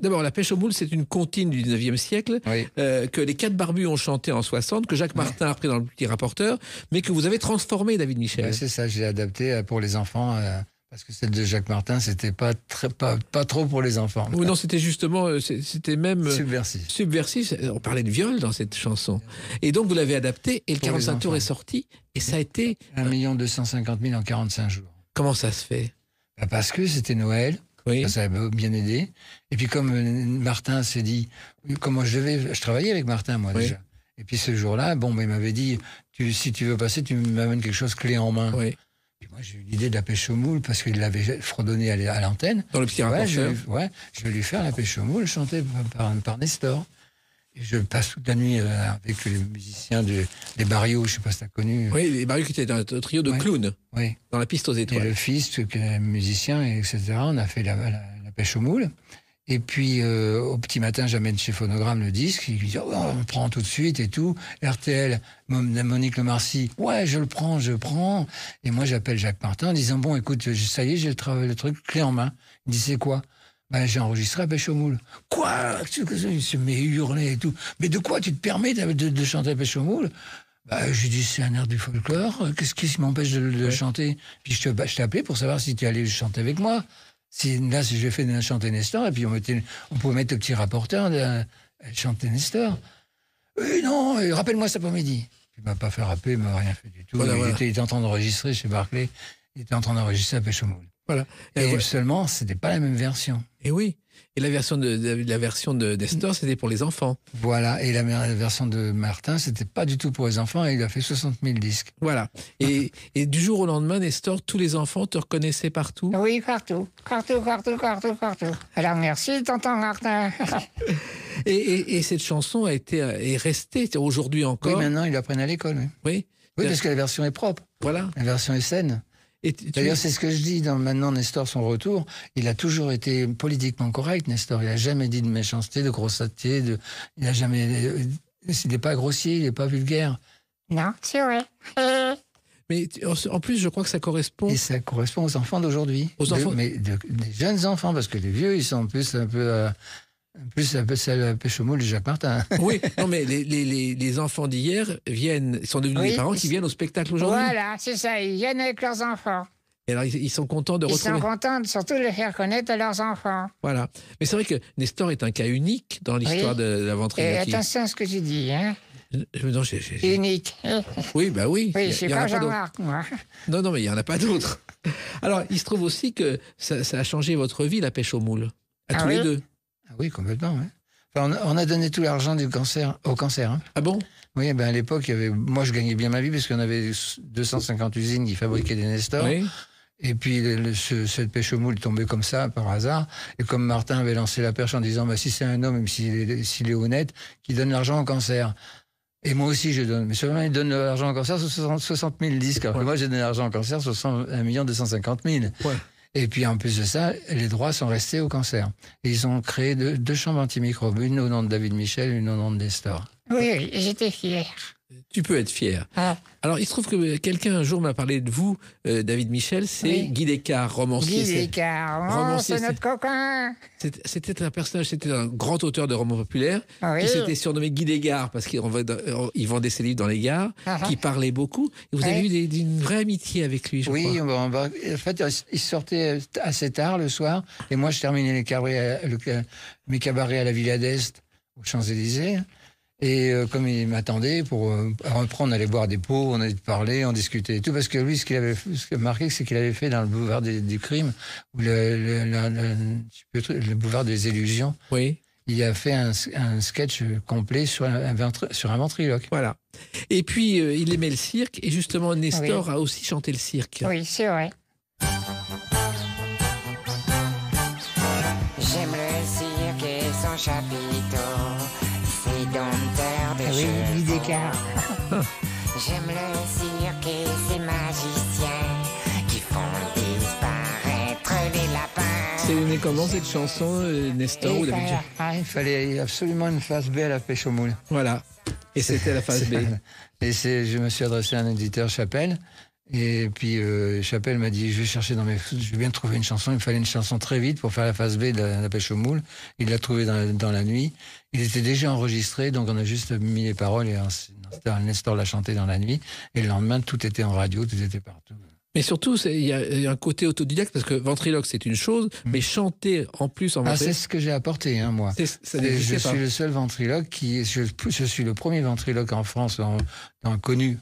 D'abord, la pêche aux moule, c'est une comptine du 19e siècle euh, que les quatre barbus ont chanté en 60, que Jacques Martin a pris dans le petit rapporteur, mais que vous avez transformé, David Michel. c'est ça, j'ai adapté euh, pour les enfants. Euh, parce que celle de Jacques Martin, c'était pas, très, pas, trop pour les enfants. Ou non, c'était justement, euh, c'était même. Euh, subversif. Subversif. On parlait de viol dans cette chanson. Et donc, vous l'avez adapté et le 45 tours est sorti et ça a été. 1 250 000 en 45 jours. Comment ça se fait bah, Parce que c'était Noël. Ça, a bien aidé. Et puis, comme euh, Martin s'est dit, comment je vais. Je travaillais avec Martin, moi, déjà. Et puis, ce jour-là, bon, il m'avait dit, si tu veux passer, tu m'amènes quelque chose clé en main. Oui j'ai eu l'idée de la pêche aux moules parce qu'il l'avait fredonné à l'antenne. Dans le petit ouais, je, je vais lui faire la pêche au moule chantée par, par Nestor. je passe toute la nuit euh, avec les musiciens des Barrios, je ne sais pas si tu as connu. Oui, les Barrios qui étaient un trio de clowns dans la piste aux étoiles. Et le fils, musicien, etc. On a fait la, la pêche au moule. Et puis, euh, au petit matin, j'amène chez Phonogramme le disque. Il dit, oh, on prend tout de suite et tout. RTL, Monique Lemarcy, ouais, je le prends, je le prends. Et moi, j'appelle Jacques Martin en disant, bon, écoute, ça y est, j'ai le, le, truc clé en main. Il dit, c'est quoi ben, j'ai enregistré à Pêche aux Moules. Quoi Il se met hurler et tout. Mais de quoi tu te permets de, chanter à Pêche aux Moules bah, ben, j'ai dit, c'est un air du folklore. Qu'est-ce qui m'empêche de, de chanter Puis bah, je t'ai appelé pour savoir si tu allais chanter avec moi. Si, là, si j'ai fait chanté Nestor, et puis on, pouvait mettre le petit rapporteur de, euh, chanté-nestor. Nestor. Oui, non, euh, rappelle-moi cet après-midi. Il m'a pas fait rappeler, il ne m'a rien fait du tout. il, Était, en train d'enregistrer chez Barclay. Il était en train d'enregistrer à Péchomoul. Voilà. Et, seulement, c'était pas la même version. Et oui. Et la version de, la version de Nestor, mm. c'était pour les enfants. Voilà. Et la, version de Martin, c'était pas du tout pour les enfants. Et il a fait 60 000 disques. Voilà. Et, et, du jour au lendemain, Nestor, tous les enfants te reconnaissaient partout. Oui, partout, partout, partout, partout, partout. Alors merci, tonton Martin. et, et, cette chanson a été est restée aujourd'hui encore. Oui, maintenant ils l'apprennent à l'école. Oui. Oui, oui parce que la version est propre. Voilà. La version est saine. D'ailleurs, c'est ce que je dis maintenant Nestor, son retour. Il a toujours été politiquement correct, Nestor. Il n'a jamais dit de méchanceté, de grosseté. Il n'a jamais. Euh, il n'est pas grossier, il n'est pas vulgaire. Non, c'est vrai. Mais en plus, je crois que ça correspond. Et ça correspond aux enfants d'aujourd'hui. Aux enfants. mais des jeunes enfants, parce que les vieux, ils sont plus un peu. Euh, en plus, c'est pêche au moule du jacques oui, non, mais les, les, les enfants d'hier viennent, sont devenus des parents qui viennent au spectacle aujourd'hui. Voilà, c'est ça, ils viennent avec leurs enfants. Et alors, ils sont contents de retrouver. Ils sont contents de surtout les faire connaître à leurs enfants. Voilà. Mais c'est vrai que Nestor est un cas unique dans l'histoire de la Et attention à ce que tu dis, hein. Euh, unique. Oui, bah oui. Oui, suis pas Jean-Marc, moi. Non, non, mais il n'y en a pas d'autres. Alors, il se trouve aussi que ça, a changé votre vie, la pêche au moule. À ah tous les deux. Ah oui, complètement. on, a, donné tout l'argent du cancer au cancer. Hein. Ah bon Oui, ben à l'époque, avait... moi je gagnais bien ma vie parce qu'on avait 250 usines qui fabriquaient des Nestor. Et puis cette pêche au moule tombait comme ça par hasard. Et comme Martin avait lancé la perche en disant, bah, si c'est un homme, même s'il est, honnête, qui donne l'argent au cancer. Et moi aussi, je donne. Mais seulement, il donne l'argent au cancer sur 60 000 disques. moi, j'ai donné l'argent au cancer sur 1 250 000. Ouais. Et puis en plus de ça, les droits sont restés au cancer. Ils ont créé deux, deux chambres antimicrobes, une au nom de David Michel, une au nom de Nestor. Oui, j'étais fière. Tu peux être fier. Ah. Alors, il se trouve que euh, quelqu'un un jour m'a parlé de vous, euh, David Michel, c'est Guy Descartes, romancier. Guy Descartes, oh, c'est notre copain. C'était un personnage, c'était un grand auteur de romans populaires, qui ah s'était surnommé Guy Descartes parce qu'il euh, vendait ses livres dans les gares, ah qui parlait beaucoup. Et vous avez eu une vraie amitié avec lui, je crois. Oui, bah, en fait, il sortait assez tard le soir, et moi, je terminais mes cabarets à la Villa d'Est, aux Champs-Élysées. Et euh, comme il m'attendait pour euh, reprendre, on allait boire des pots, on allait parler, on discutait et tout. Parce que lui, ce qu'il avait, ce qui marqué, c'est qu'il avait fait dans le boulevard des, crime crimes, ou le, le, boulevard des illusions. Oui. Il a fait un, sketch complet sur un, sur un ventriloque. Voilà. Et puis, euh, il aimait le cirque. Et justement, Nestor a aussi chanté le cirque. Oui, c'est vrai. J'aime le cirque et son chapitre. J'aime le cirque et ses magiciens qui font disparaître les lapins. C'est une comment cette chanson, euh, Nestor ou eh David ben, ah, Il fallait absolument une phase B à la pêche au moule. Voilà. Et c'était la phase B. Et je me suis adressé à un éditeur Chapelle et puis euh, Chapelle m'a dit, je vais chercher dans mes... Je viens de trouver une chanson, il me fallait une chanson très vite pour faire la phase B de la, pêche au moule. Il l'a trouvée dans, la nuit. Il était déjà enregistré, donc on a juste mis les paroles et Nestor l'a chanté dans la nuit. Et le lendemain, tout était en radio, tout était partout. Mais surtout, il y, a un côté autodidacte parce que ventriloque c'est une chose, mm. mais chanter en plus en ah, ventriloque. c'est ce que j'ai apporté, hein, moi. je suis le seul ventriloque qui, je, suis le premier ventriloque en France, connu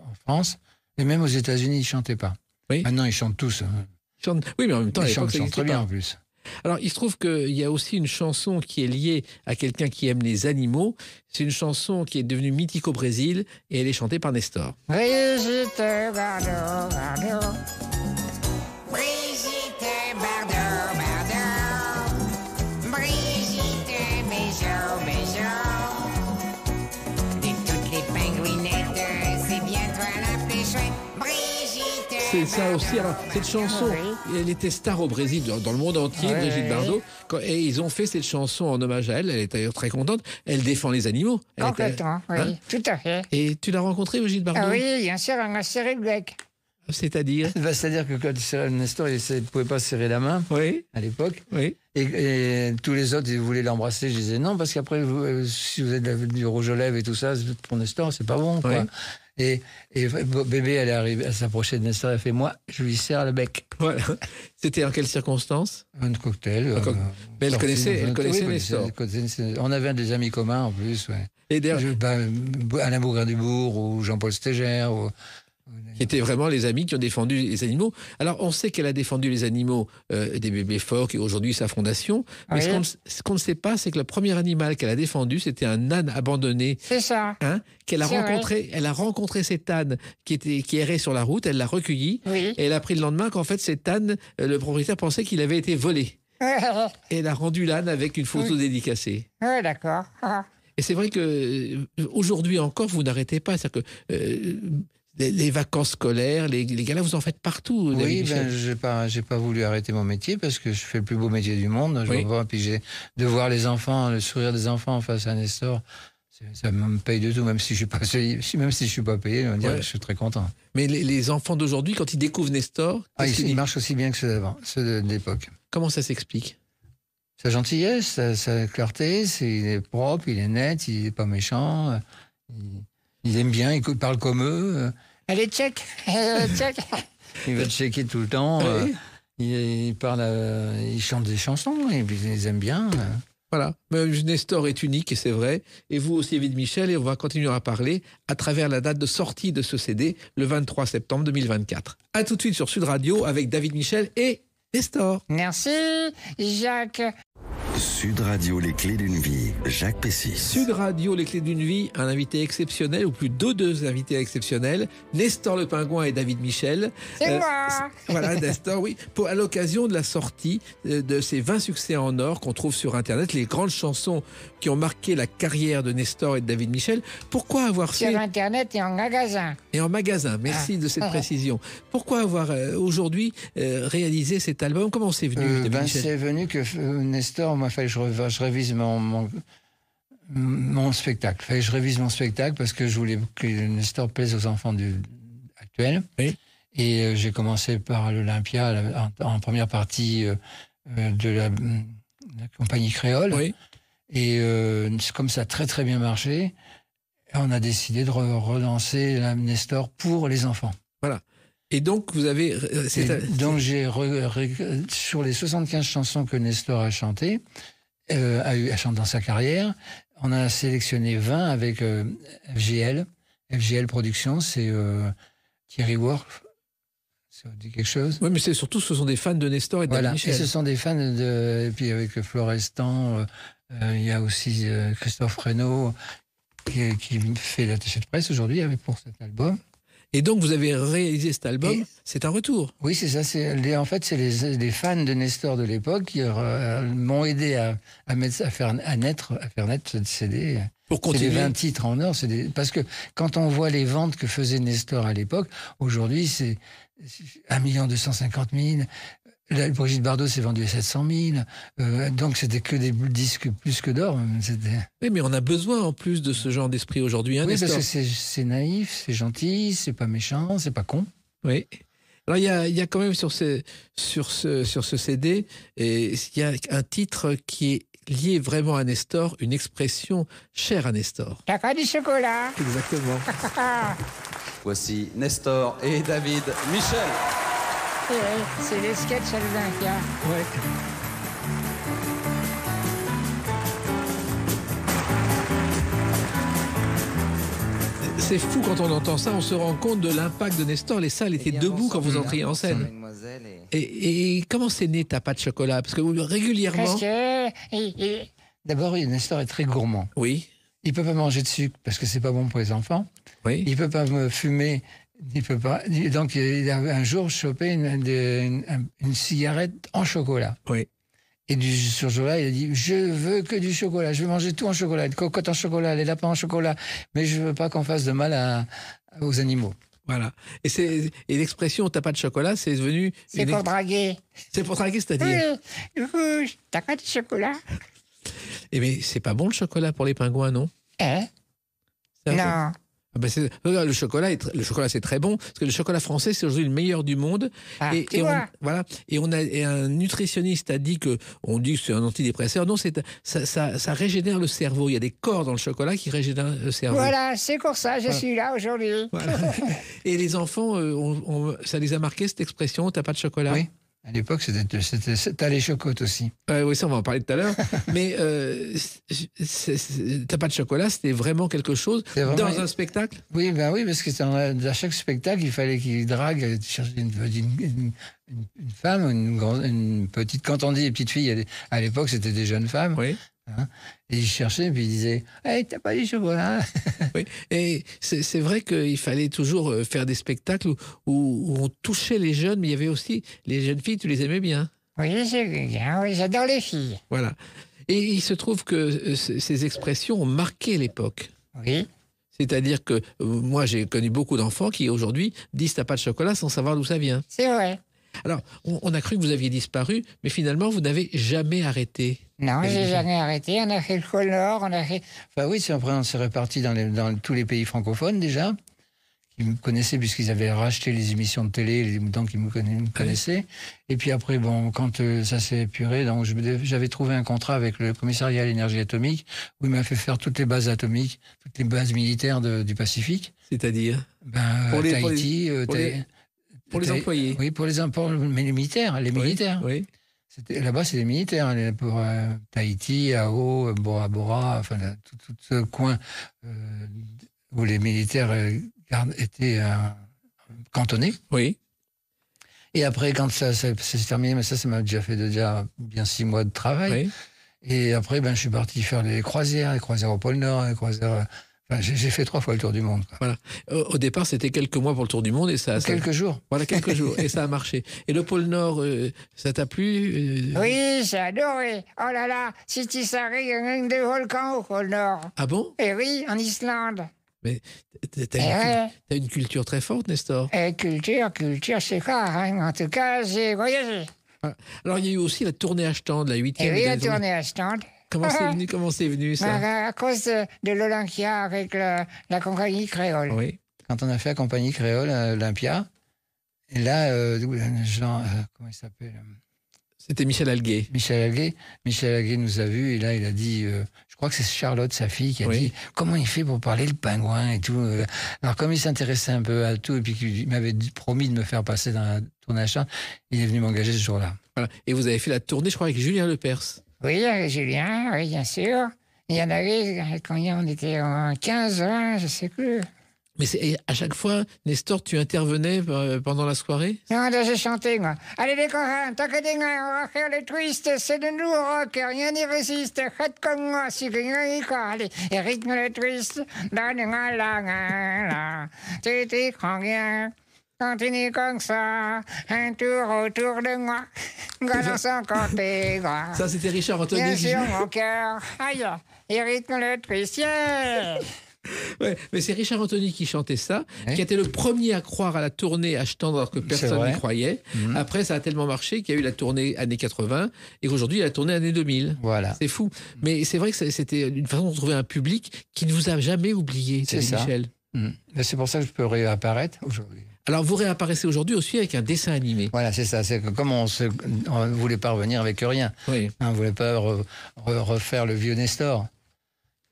en France, et même aux États-Unis, ils chantaient pas. Oui. Maintenant, ils chantent tous. Hein. Oui, mais en même temps, ils, chantent, très bien en plus. Alors, il se trouve qu'il y a aussi une chanson qui est liée à quelqu'un qui aime les animaux. C'est une chanson qui est devenue mythique au Brésil et elle est chantée par Nestor. aussi. cette chanson, ah elle était star au Brésil, dans le monde entier, Brigitte Bardot. Et ils ont fait cette chanson en hommage à elle. Elle est d'ailleurs très contente. Elle défend les animaux. Complètement, oui. Hein tout à fait. Et tu l'as rencontrée, Brigitte Bardot ah Oui, bien sûr, on a serré le bec. C'est-à-dire bah, C'est-à-dire que quand Nestor, il ne pouvait pas serrer la main oui. à l'époque. Oui. Et, tous les autres, ils voulaient l'embrasser. Je disais non, parce qu'après, euh, si vous êtes du rouge aux lèvres et tout ça, pour Nestor, c'est pas bon. Quoi. Et, et bébé, elle arrivée, à s'approcher de Nestor, elle fait Moi, je lui serre le bec. Voilà. C'était en quelles circonstances Un cocktail. Euh, elle connaissait, elle connaissait On avait des amis communs en plus. Et d'ailleurs. Ben, Alain Bougrain-Dubourg ou Jean-Paul Stégère Ou, qui étaient vraiment les amis qui ont défendu les animaux. Alors, on sait qu'elle a défendu les animaux euh, des bébés Phoques qui aujourd'hui sa fondation. Ah Mais ce qu'on ne sait pas, c'est que le premier animal qu'elle a défendu, c'était un âne abandonné. C'est ça. Hein, qu'elle a rencontré. Elle a rencontré cet âne qui était qui errait sur la route. Elle l'a recueilli. Et elle a pris le lendemain qu'en fait cet âne, euh, le propriétaire pensait qu'il avait été volé. et elle a rendu l'âne avec une photo dédicacée. Ah oui, d'accord. Et c'est vrai que euh, aujourd'hui encore, vous n'arrêtez pas. C'est-à-dire que les, vacances scolaires, les, les galas, vous en faites partout. oui, ben, j'ai pas, voulu arrêter mon métier parce que je fais le plus beau métier du monde. Je vois, puis de voir les enfants, le sourire des enfants face à Nestor. Ça me paye de tout, même si je suis pas, même si je suis pas payé, je suis très content. Mais les, enfants d'aujourd'hui, quand ils découvrent Nestor, ah, ils, marchent aussi bien que ceux d'avant, ceux de, l'époque. Comment ça s'explique Sa gentillesse, sa, clarté, il est propre, il est net, il n'est pas méchant, il, il aime bien, il parle comme eux. Allez, check tchèque. Euh, il va checker tout le temps. Euh, il, parle, euh, il chante des chansons, et puis ils aime bien. Voilà. Nestor est unique, et c'est vrai. Et vous aussi, David Michel, et on va continuer à parler à travers la date de sortie de ce CD, le 23 septembre 2024. À tout de suite sur Sud Radio avec David Michel et Nestor. Merci, Jacques. Sud Radio, les clés d'une vie. Jacques Pessis. Sud Radio, les clés d'une vie. Un invité exceptionnel, ou plus deux invités exceptionnels, Nestor Le Pingouin et David Michel. C'est euh, moi Voilà, Nestor, oui. Pour, à l'occasion de la sortie euh, de ces 20 succès en or qu'on trouve sur Internet, les grandes chansons qui ont marqué la carrière de Nestor et de David Michel, pourquoi avoir Sur Internet et en magasin. Et en magasin, merci ah. de cette précision. Pourquoi avoir euh, aujourd'hui réalisé cet album Comment c'est venu David ben, C'est venu que Nestor il fallait que je, révise mon, mon, spectacle. Il fallait que je révise mon spectacle parce que je voulais que Nestor plaise aux enfants du, actuels. Et euh, j'ai commencé par l'Olympia en, première partie euh, euh, de la, compagnie créole. Et c'est comme ça a très très bien marché, on a décidé de relancer Nestor pour les enfants. Voilà. Et donc, vous avez. Euh, donc, j'ai sur les 75 chansons que Nestor a chantées, euh, a, eu, a chanté dans sa carrière, on a sélectionné 20 avec euh, FGL. FGL Productions, c'est Thierry Worf. Ça dit quelque chose Oui, mais c'est surtout, ce sont des fans de Nestor et de Michel. Et ce sont des fans de. Et puis avec Florestan, il y a aussi Christophe Reynaud qui, qui fait l'attaché de presse aujourd'hui pour cet album. Et donc, vous avez réalisé cet album, c'est un retour. Oui, c'est ça. en fait, c'est les, fans de Nestor de l'époque qui euh, m'ont aidé à, faire, à, naître, à ce CD. Pour continuer. C'est des 20 titres en or. Parce que quand on voit les ventes que faisait Nestor à l'époque, aujourd'hui, c'est 1 250 000, la Brigitte Bardot s'est vendue à 700 000. Euh, donc c'était que des disques plus que d'or. Hein, oui, mais on a besoin en plus de ce genre d'esprit aujourd'hui. Hein, parce que c'est naïf, c'est gentil, c'est pas méchant, c'est pas con. Oui. Alors il y a, quand même sur ce, sur ce CD, il y a un titre qui est lié vraiment à Nestor, une expression chère à Nestor. T'as pas du chocolat Exactement. Voici Nestor et David Michel c'est les sketchs à C'est fou quand on entend ça, on se rend compte de l'impact de Nestor. Les salles étaient debout quand vous entriez en scène. Et, comment c'est né ta pâte chocolat Parce que régulièrement. Parce que... D'abord, Nestor est très gourmand. Oui. Il peut pas manger de sucre parce que c'est pas bon pour les enfants. Oui. Il peut pas me fumer il peut pas. Donc, il avait un jour chopé une, cigarette en chocolat. Oui. Et du, sur ce là il a dit Je veux que du chocolat, je veux manger tout en chocolat, une cocotte en chocolat, les lapins en chocolat, mais je ne veux pas qu'on fasse de mal aux animaux. Voilà. Et, c'est, l'expression t'as pas de chocolat, c'est devenu. C'est pour draguer. C'est pour draguer, c'est-à-dire euh, euh, t'as pas de chocolat. Eh mais c'est pas bon le chocolat pour les pingouins, non Hein Non. Ah ben, le chocolat, le chocolat c'est très bon parce que le chocolat français c'est aujourd'hui le meilleur du monde. Ah, et, voilà. Et on a un nutritionniste a dit que on dit que c'est un antidépresseur. Non, c'est ça, régénère le cerveau. Il y a des corps dans le chocolat qui régénèrent le cerveau. Voilà, c'est pour ça je suis là aujourd'hui. et les enfants, euh, ça les a marqués cette expression. T'as pas de chocolat. À l'époque, c'était les chocolats aussi. oui, ça, on va en parler tout à l'heure. Mais euh, t'as pas de chocolat, c'était vraiment quelque chose dans un spectacle Oui, ben oui, parce que dans chaque spectacle, il fallait qu'il drague, euh, chercher une, une, femme, une, petite. Quand on dit les petites filles, à l'époque, c'était des jeunes femmes. Oui. Hein. et je cherchais, puis il Hey, eh, t'as pas du chocolat. Hein oui. Et c'est vrai qu'il fallait toujours euh, faire des spectacles où, où, on touchait les jeunes, mais il y avait aussi les jeunes filles, tu les aimais bien. Oui, hein, j'adore les filles. Voilà. Et il se trouve que euh, ces expressions ont marqué l'époque. Oui. C'est-à-dire que euh, moi, j'ai connu beaucoup d'enfants qui aujourd'hui disent T'as pas de chocolat sans savoir d'où ça vient. C'est vrai. Alors, on, a cru que vous aviez disparu, mais finalement, vous n'avez jamais arrêté. Non, j'ai jamais arrêté. On a fait le color, on a fait. Enfin, oui, c'est après on s'est réparti dans, tous les pays francophones déjà. qui me connaissaient puisqu'ils avaient racheté les émissions de télé, donc ils me connaissaient. Et puis après, bon, quand euh, ça s'est épuré, donc j'avais trouvé un contrat avec le commissariat à l'énergie atomique où il m'a fait faire toutes les bases atomiques, toutes les bases militaires du Pacifique. C'est-à-dire ben, Tahiti, euh, pour les employés Oui, pour les mais les militaires. Les militaires. Oui. Là-bas, c'est les militaires. Hein, pour euh, Tahiti, Ao, Bora Bora, enfin, tout, ce coin euh, où les militaires euh, étaient cantonnés. Oui. Et après, quand ça, s'est terminé, mais ça, ça m'a déjà fait déjà bien six mois de travail. Et après, ben, je suis parti faire les croisières, les croisières au pôle Nord, les croisières j'ai fait trois fois le tour du monde. Voilà. Au départ, c'était quelques mois pour le tour du monde et ça. quelques jours. Voilà, quelques jours et ça a marché. Et le pôle Nord, euh, ça t'a plu euh? Oui, j'ai adoré. Oh là là, si tu il y a des volcans au pôle Nord. Ah bon Eh oui, en Islande. Mais t'as une, eh une, culture très forte, Nestor. Eh, culture, culture, c'est quoi hein. En tout cas, j'ai voyagé. Alors, il y a eu aussi la tournée à la huitième. Eh oui, la tournée à Comment c'est ah. venu, comment c'est venu ça ah, ah, À cause de, l'Olympia avec la compagnie créole. Oui. Quand on a fait la compagnie créole euh, Olympia, et là, euh, euh, comment il s'appelle C'était Michel Alguet. Michel Alguet. Michel Alguet nous a vus et là, il a dit, je crois que c'est Charlotte, sa fille, qui a dit, comment il fait pour parler le pingouin et tout. Alors, comme il s'intéressait un peu à tout et puis qu'il m'avait promis de me faire passer dans la tournée à il est venu m'engager ce jour-là. Et vous avez fait la tournée, je crois, avec Julien Lepers. Oui, euh, Julien, oui, bien sûr. Il y en avait, euh, combien on était en 15, 20, hein, je sais plus. Mais à chaque fois, Nestor, tu intervenais euh, pendant la soirée Non, là, j'ai chanté, moi. Allez, les t'as que des on va faire le twist, c'est de nous, rock, rien n'y résiste, faites comme moi, si rien n'y allez, et rythme le twist, donne-moi la la, là, tu t'y prends bien. Continue comme ça, un tour autour de moi, Ça, c'était Richard Anthony. Bien sûr, mon cœur, aïe, le mais c'est Richard Anthony qui chantait ça, qui était le premier à croire à la tournée achetant alors que personne n'y croyait. Mhm. Après, ça a tellement marché qu'il y a eu la tournée années 80 et qu'aujourd'hui, il y a la tournée années 2000. Voilà. C'est fou. Mais c'est vrai que c'était une façon de trouver un public qui ne vous a jamais oublié, c'est Michel. Mhm. C'est pour ça que je peux réapparaître aujourd'hui. Alors vous réapparaissez aujourd'hui aussi avec un dessin animé. Voilà, c'est ça. C'est comme on ne voulait pas revenir avec rien. Oui. on ne voulait pas refaire le vieux Nestor.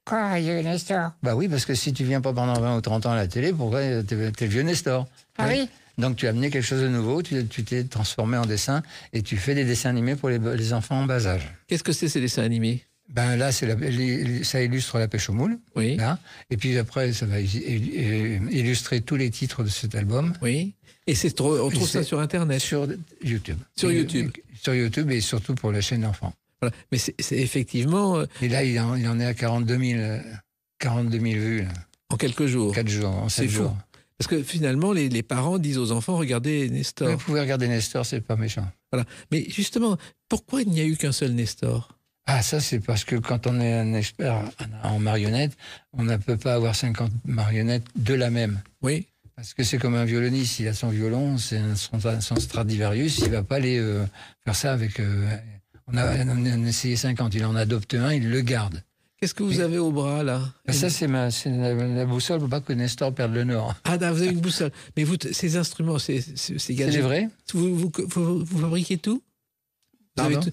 Quoi, vieux Nestor Bah oui, parce que si tu viens pas pendant 20 ou 30 ans à la télé, pourquoi t'es, le vieux Nestor Ah oui. donc tu as amené quelque chose de nouveau, tu, t'es transformé en dessin et tu fais des dessins animés pour les enfants en bas âge. Qu'est-ce que c'est ces dessins animés ben là, ça illustre la pêche au moule. Oui. Et puis après, ça va euh, illustrer tous les titres de cet album. Oui. Et c'est on trouve ça sur Internet. Sur YouTube. Sur YouTube. sur YouTube et surtout pour la chaîne d'enfants. Voilà. Mais c'est effectivement. Euh, et là, il en, en, est à 42 000, vues. En quelques jours. Quatre jours, en sept jours. Parce que finalement, les, les, parents disent aux enfants regardez Nestor. Vous pouvez regarder Nestor, c'est pas méchant. Voilà. Mais justement, pourquoi il n'y a eu qu'un seul Nestor ah, ça, c'est parce que quand on est un expert en marionnettes, on ne peut pas avoir 50 marionnettes de la même. Oui. Parce que c'est comme un violoniste, il a son violon, c'est son, Stradivarius, il va pas aller euh, faire ça avec. Euh, on, a, essayé 50, il en adopte un, il le garde. Qu'est-ce que vous avez au bras là ben, Ça, c'est la, boussole pour pas que Nestor perde le nord. Ah, bah, vous avez une boussole. Mais vous, ces instruments, c'est C'est vrai vous, fabriquez tout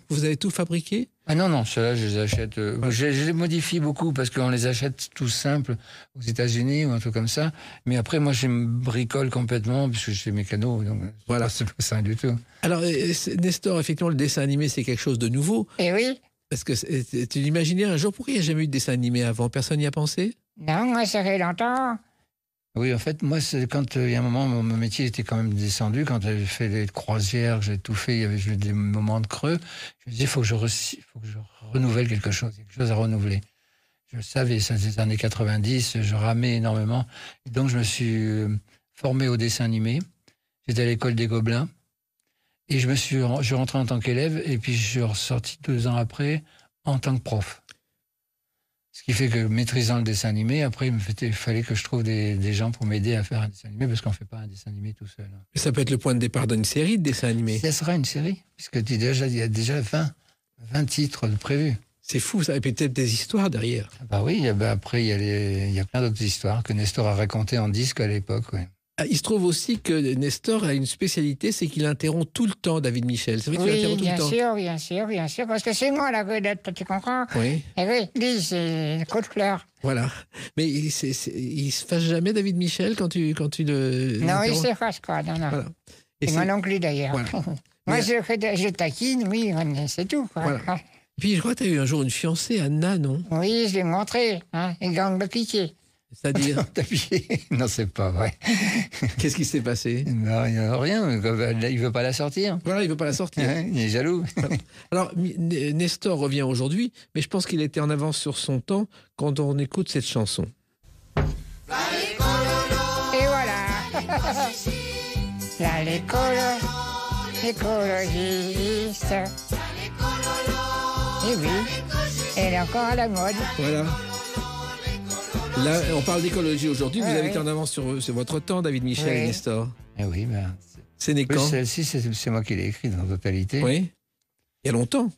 vous avez tout fabriqué ah non, non, ceux-là, je les achète. Euh, je, les modifie beaucoup parce qu'on les achète tout simples aux États-Unis ou un truc comme ça. Mais après, moi, je me bricole complètement puisque j'ai mes canaux. Donc, euh, voilà. C'est pas ça du tout. Alors, euh, Nestor, effectivement, le dessin animé, c'est quelque chose de nouveau. Eh oui. Parce que tu l'imaginais un jour, pourquoi il n'y a jamais eu de dessin animé avant Personne n'y a pensé Non, moi, ça fait longtemps. Oui, en fait, moi, c'est quand euh, il y a un moment, mon, métier était quand même descendu. Quand j'avais fait les croisières, j'ai tout fait, il y avait eu des moments de creux. Je me disais, il faut que je renouvelle quelque chose, quelque chose à renouveler. Je le savais, ça les années 90, je ramais énormément. donc, je me suis euh, formé au dessin animé. J'étais à l'école des Gobelins. Et je me suis, je rentrais en tant qu'élève, et puis je suis ressorti deux ans après en tant que prof. Ce qui fait que maîtrisant le dessin animé, après, il me fallait que je trouve des, gens pour m'aider à faire un dessin animé, parce qu'on ne fait pas un dessin animé tout seul. Hein. Ça peut être le point de départ d'une série de dessins animés. Ça sera une série, puisque tu, déjà, il y a déjà 20, 20 titres prévus. C'est fou, ça. Et peut-être des histoires derrière. Ah bah oui, eh ben, après, il y, a il a plein d'autres histoires que Nestor a racontées en disque à l'époque. Ouais. Ah, il se trouve aussi que Nestor a une spécialité, c'est qu'il interrompt tout le temps David Michel. C'est vrai qu'il oui, interrompt tout le temps. Bien sûr, bien sûr, bien sûr, parce que c'est moi la vedette, tu comprends Oui. Et eh oui, lui, c'est une de fleur. Voilà. Mais il, ne se fâche jamais, David Michel, quand tu, quand tu le. Non, il s'efface, quoi. Non, non. Voilà. Et, d'ailleurs. moi, je, je, taquine, oui, c'est tout, quoi. Puis je crois que tu as eu un jour une fiancée, Anna, non Oui, je l'ai montrée, hein, une gang de piquet. C'est-à-dire Non, c'est pas vrai. Qu'est-ce qui s'est passé Rien. Il veut pas la sortir. Voilà, il veut pas la sortir. il est jaloux. Alors, Nestor revient aujourd'hui, mais je pense qu'il était en avance sur son temps quand on écoute cette chanson. Et voilà. La l'écologiste. Et oui, elle est encore à la mode. Voilà. Là, on parle d'écologie aujourd'hui. Vous ah avez été en avance sur, votre temps, David Michel et Nestor. Eh oui, mais ben, c'est Celle-ci, c'est moi qui l'ai écrite en totalité. Oui. Il y a longtemps.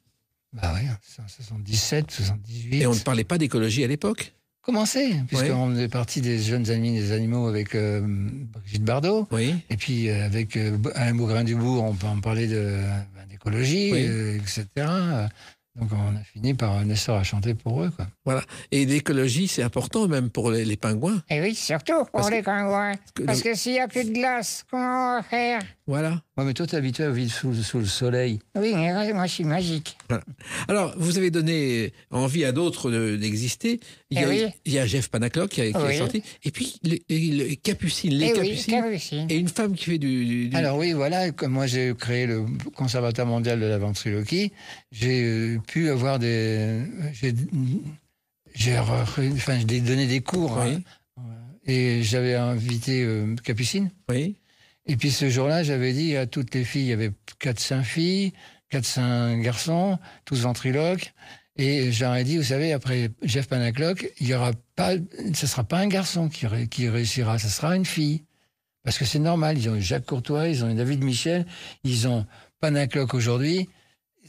Bah oui, 77, 78. Et on ne parlait pas d'écologie à l'époque Commencé, puisqu'on on est parti des jeunes amis des animaux avec euh, Brigitte Bardot. Oui. Et puis euh, avec euh, Alain Bougrain-Dubourg, on, parlait ben, d'écologie, oui. etc. Donc on a fini par essor à chanter pour eux. Quoi. Voilà. Et l'écologie, c'est important même pour les, pingouins. Et eh oui, surtout pour les pingouins. Parce que, que s'il n'y a plus de glace, comment on va faire Voilà. Moi, mais toi, es habitué à vivre sous, le soleil. Oui, mais moi, je suis magique. Alors, vous avez donné envie à d'autres d'exister. Eh il, y a Jeff Panaclock qui, est sorti. Et puis, Capucine, les eh Capucines. Et une femme qui fait du, Alors oui, voilà, comme moi, j'ai créé le Conservatoire mondial de la ventriloquie. J'ai euh, pu avoir des... J'ai enfin, donné des cours. Hein. et j'avais invité euh, Capucine. Oui. Et puis ce jour-là, j'avais dit à toutes les filles, il y avait quatre 5 filles, 4-5 garçons, tous ventriloques. Et j'aurais dit, vous savez, après Jeff Panaclock, il y aura pas, ce sera pas un garçon qui, qui réussira, ce sera une fille. Parce que c'est normal, ils ont eu Jacques Courtois, ils ont eu David Michel, ils ont Panaclock aujourd'hui.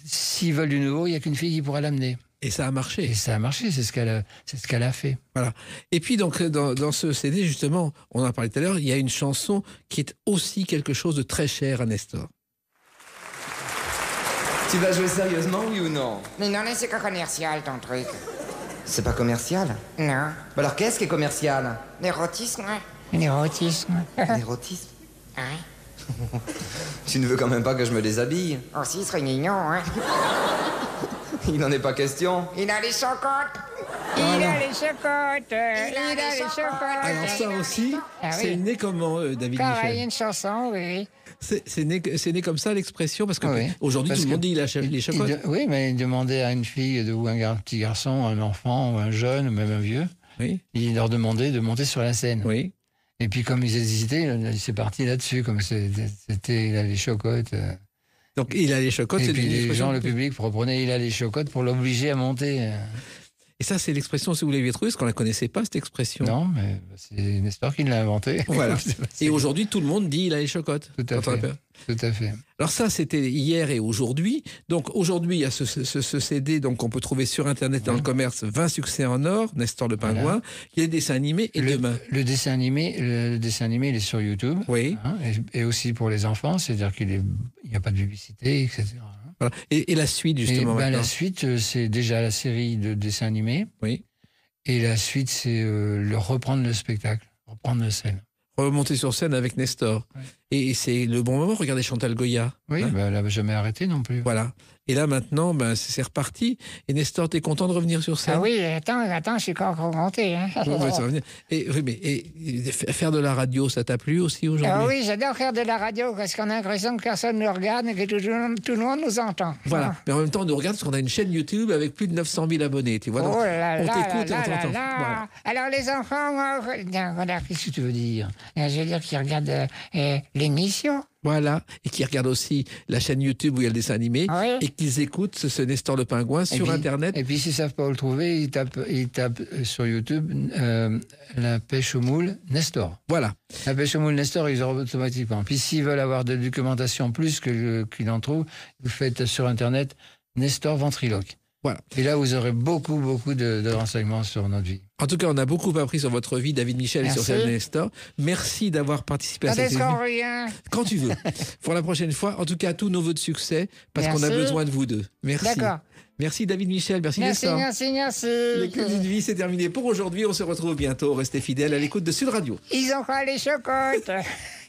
S'ils veulent du nouveau, il n'y a qu'une fille qui pourra l'amener. Et ça a marché. Et ça a marché, c'est ce qu'elle a, c'est ce qu'elle a fait. Voilà. Et puis donc euh, dans, ce CD justement, on en parlé tout à l'heure, il y a une chanson qui est aussi quelque chose de très cher à Nestor. Tu vas jouer sérieusement, oui ou non Mais non, c'est pas commercial ton truc. C'est pas commercial Non. Bah alors qu'est-ce qui est commercial L'érotisme. L'érotisme. L'érotisme Ouais. tu ne veux quand même pas que je me déshabille Oh si, ce serait mignon, hein Il n'en est pas question. Il a les chocottes. Ah il a les chocottes. Il a les chocottes. Alors ça aussi, ah c'est né comment, euh, David Michel euh, il y une chanson, oui. C'est né, né, comme ça l'expression parce qu'aujourd'hui ah aujourd'hui tout le monde dit il a les chocottes. oui, mais il demandait à une fille de, ou un petit garçon, un enfant ou un jeune ou même un vieux, oui. il leur demandait de monter sur la scène. Oui. Et puis comme ils hésitaient, c'est parti là-dessus, comme c'était les chocottes. Euh, donc il a les chocottes. Et puis les gens, le public, proposaient il a les chocottes pour l'obliger à monter. Et ça, c'est l'expression, si vous voulez, parce qu'on ne la connaissait pas, cette expression. Non, mais c'est Nestor qui l'a inventée. Voilà. et aujourd'hui, tout le monde dit il a les chocottes. Tout à fait. Tout à fait. Alors ça, c'était hier et aujourd'hui. Donc aujourd'hui, il y a ce, CD donc qu'on peut trouver sur Internet dans le commerce, 20 succès en or, Nestor le Pingouin. qui Il y a des dessins animés et demain. Le dessin animé, le dessin animé, il est sur YouTube. Oui. Hein, et, et, aussi pour les enfants, c'est-à-dire qu'il n'y a pas de publicité, etc. Et, la suite, justement ben, La suite, euh, c'est déjà la série de dessins animés. Oui. Et la suite, c'est euh, le reprendre le spectacle, reprendre la scène. Remonter sur scène avec Nestor. Et, c'est le bon moment, regardez Chantal Goya. Oui, hein bah, elle n'a jamais arrêté non plus. Voilà. Et là, maintenant, ben, c'est reparti. Et Nestor, t'es content de revenir sur ça Ah oui, attends, attends, je suis encore monté. Hein. Et, oui, mais faire de la radio, ça t'a plu aussi aujourd'hui Ah oui, j'adore faire de la radio parce qu'on a l'impression que personne ne regarde et que tout, tout, le monde nous entend. Voilà. Mais en même temps, on nous regarde parce qu'on a une chaîne YouTube avec plus de 900 000 abonnés. Tu vois, oh on t'écoute et on t'entend. Alors les enfants, qu'est-ce que tu veux dire euh, Je veux dire qu'ils regardent euh, l'émission. Voilà, et qui regardent aussi la chaîne YouTube où il y a le dessin animé, ah et qu'ils écoutent ce, Nestor le Pingouin sur Internet. Et puis s'ils ne savent pas où le trouver, ils tapent, euh, sur YouTube euh, la pêche au moule Nestor. Voilà. La pêche au moule Nestor, ils auront automatiquement. Puis s'ils veulent avoir de la documentation plus que qu'ils en trouvent, vous faites sur Internet Nestor Ventriloque. Et là, vous aurez beaucoup, beaucoup de, renseignements sur notre vie. En tout cas, on a beaucoup appris sur votre vie, David Michel, et sur celle Merci d'avoir participé à cette émission. rien. Quand tu veux. Pour la prochaine fois. En tout cas, tous nos voeux de succès, parce qu'on a besoin de vous deux. Merci. D'accord. Merci David Michel, merci, merci Nestor. Merci, Les d'une vie, c'est terminé pour aujourd'hui. On se retrouve bientôt. Restez fidèles à l'écoute de Sud Radio. Ils ont pas les chocottes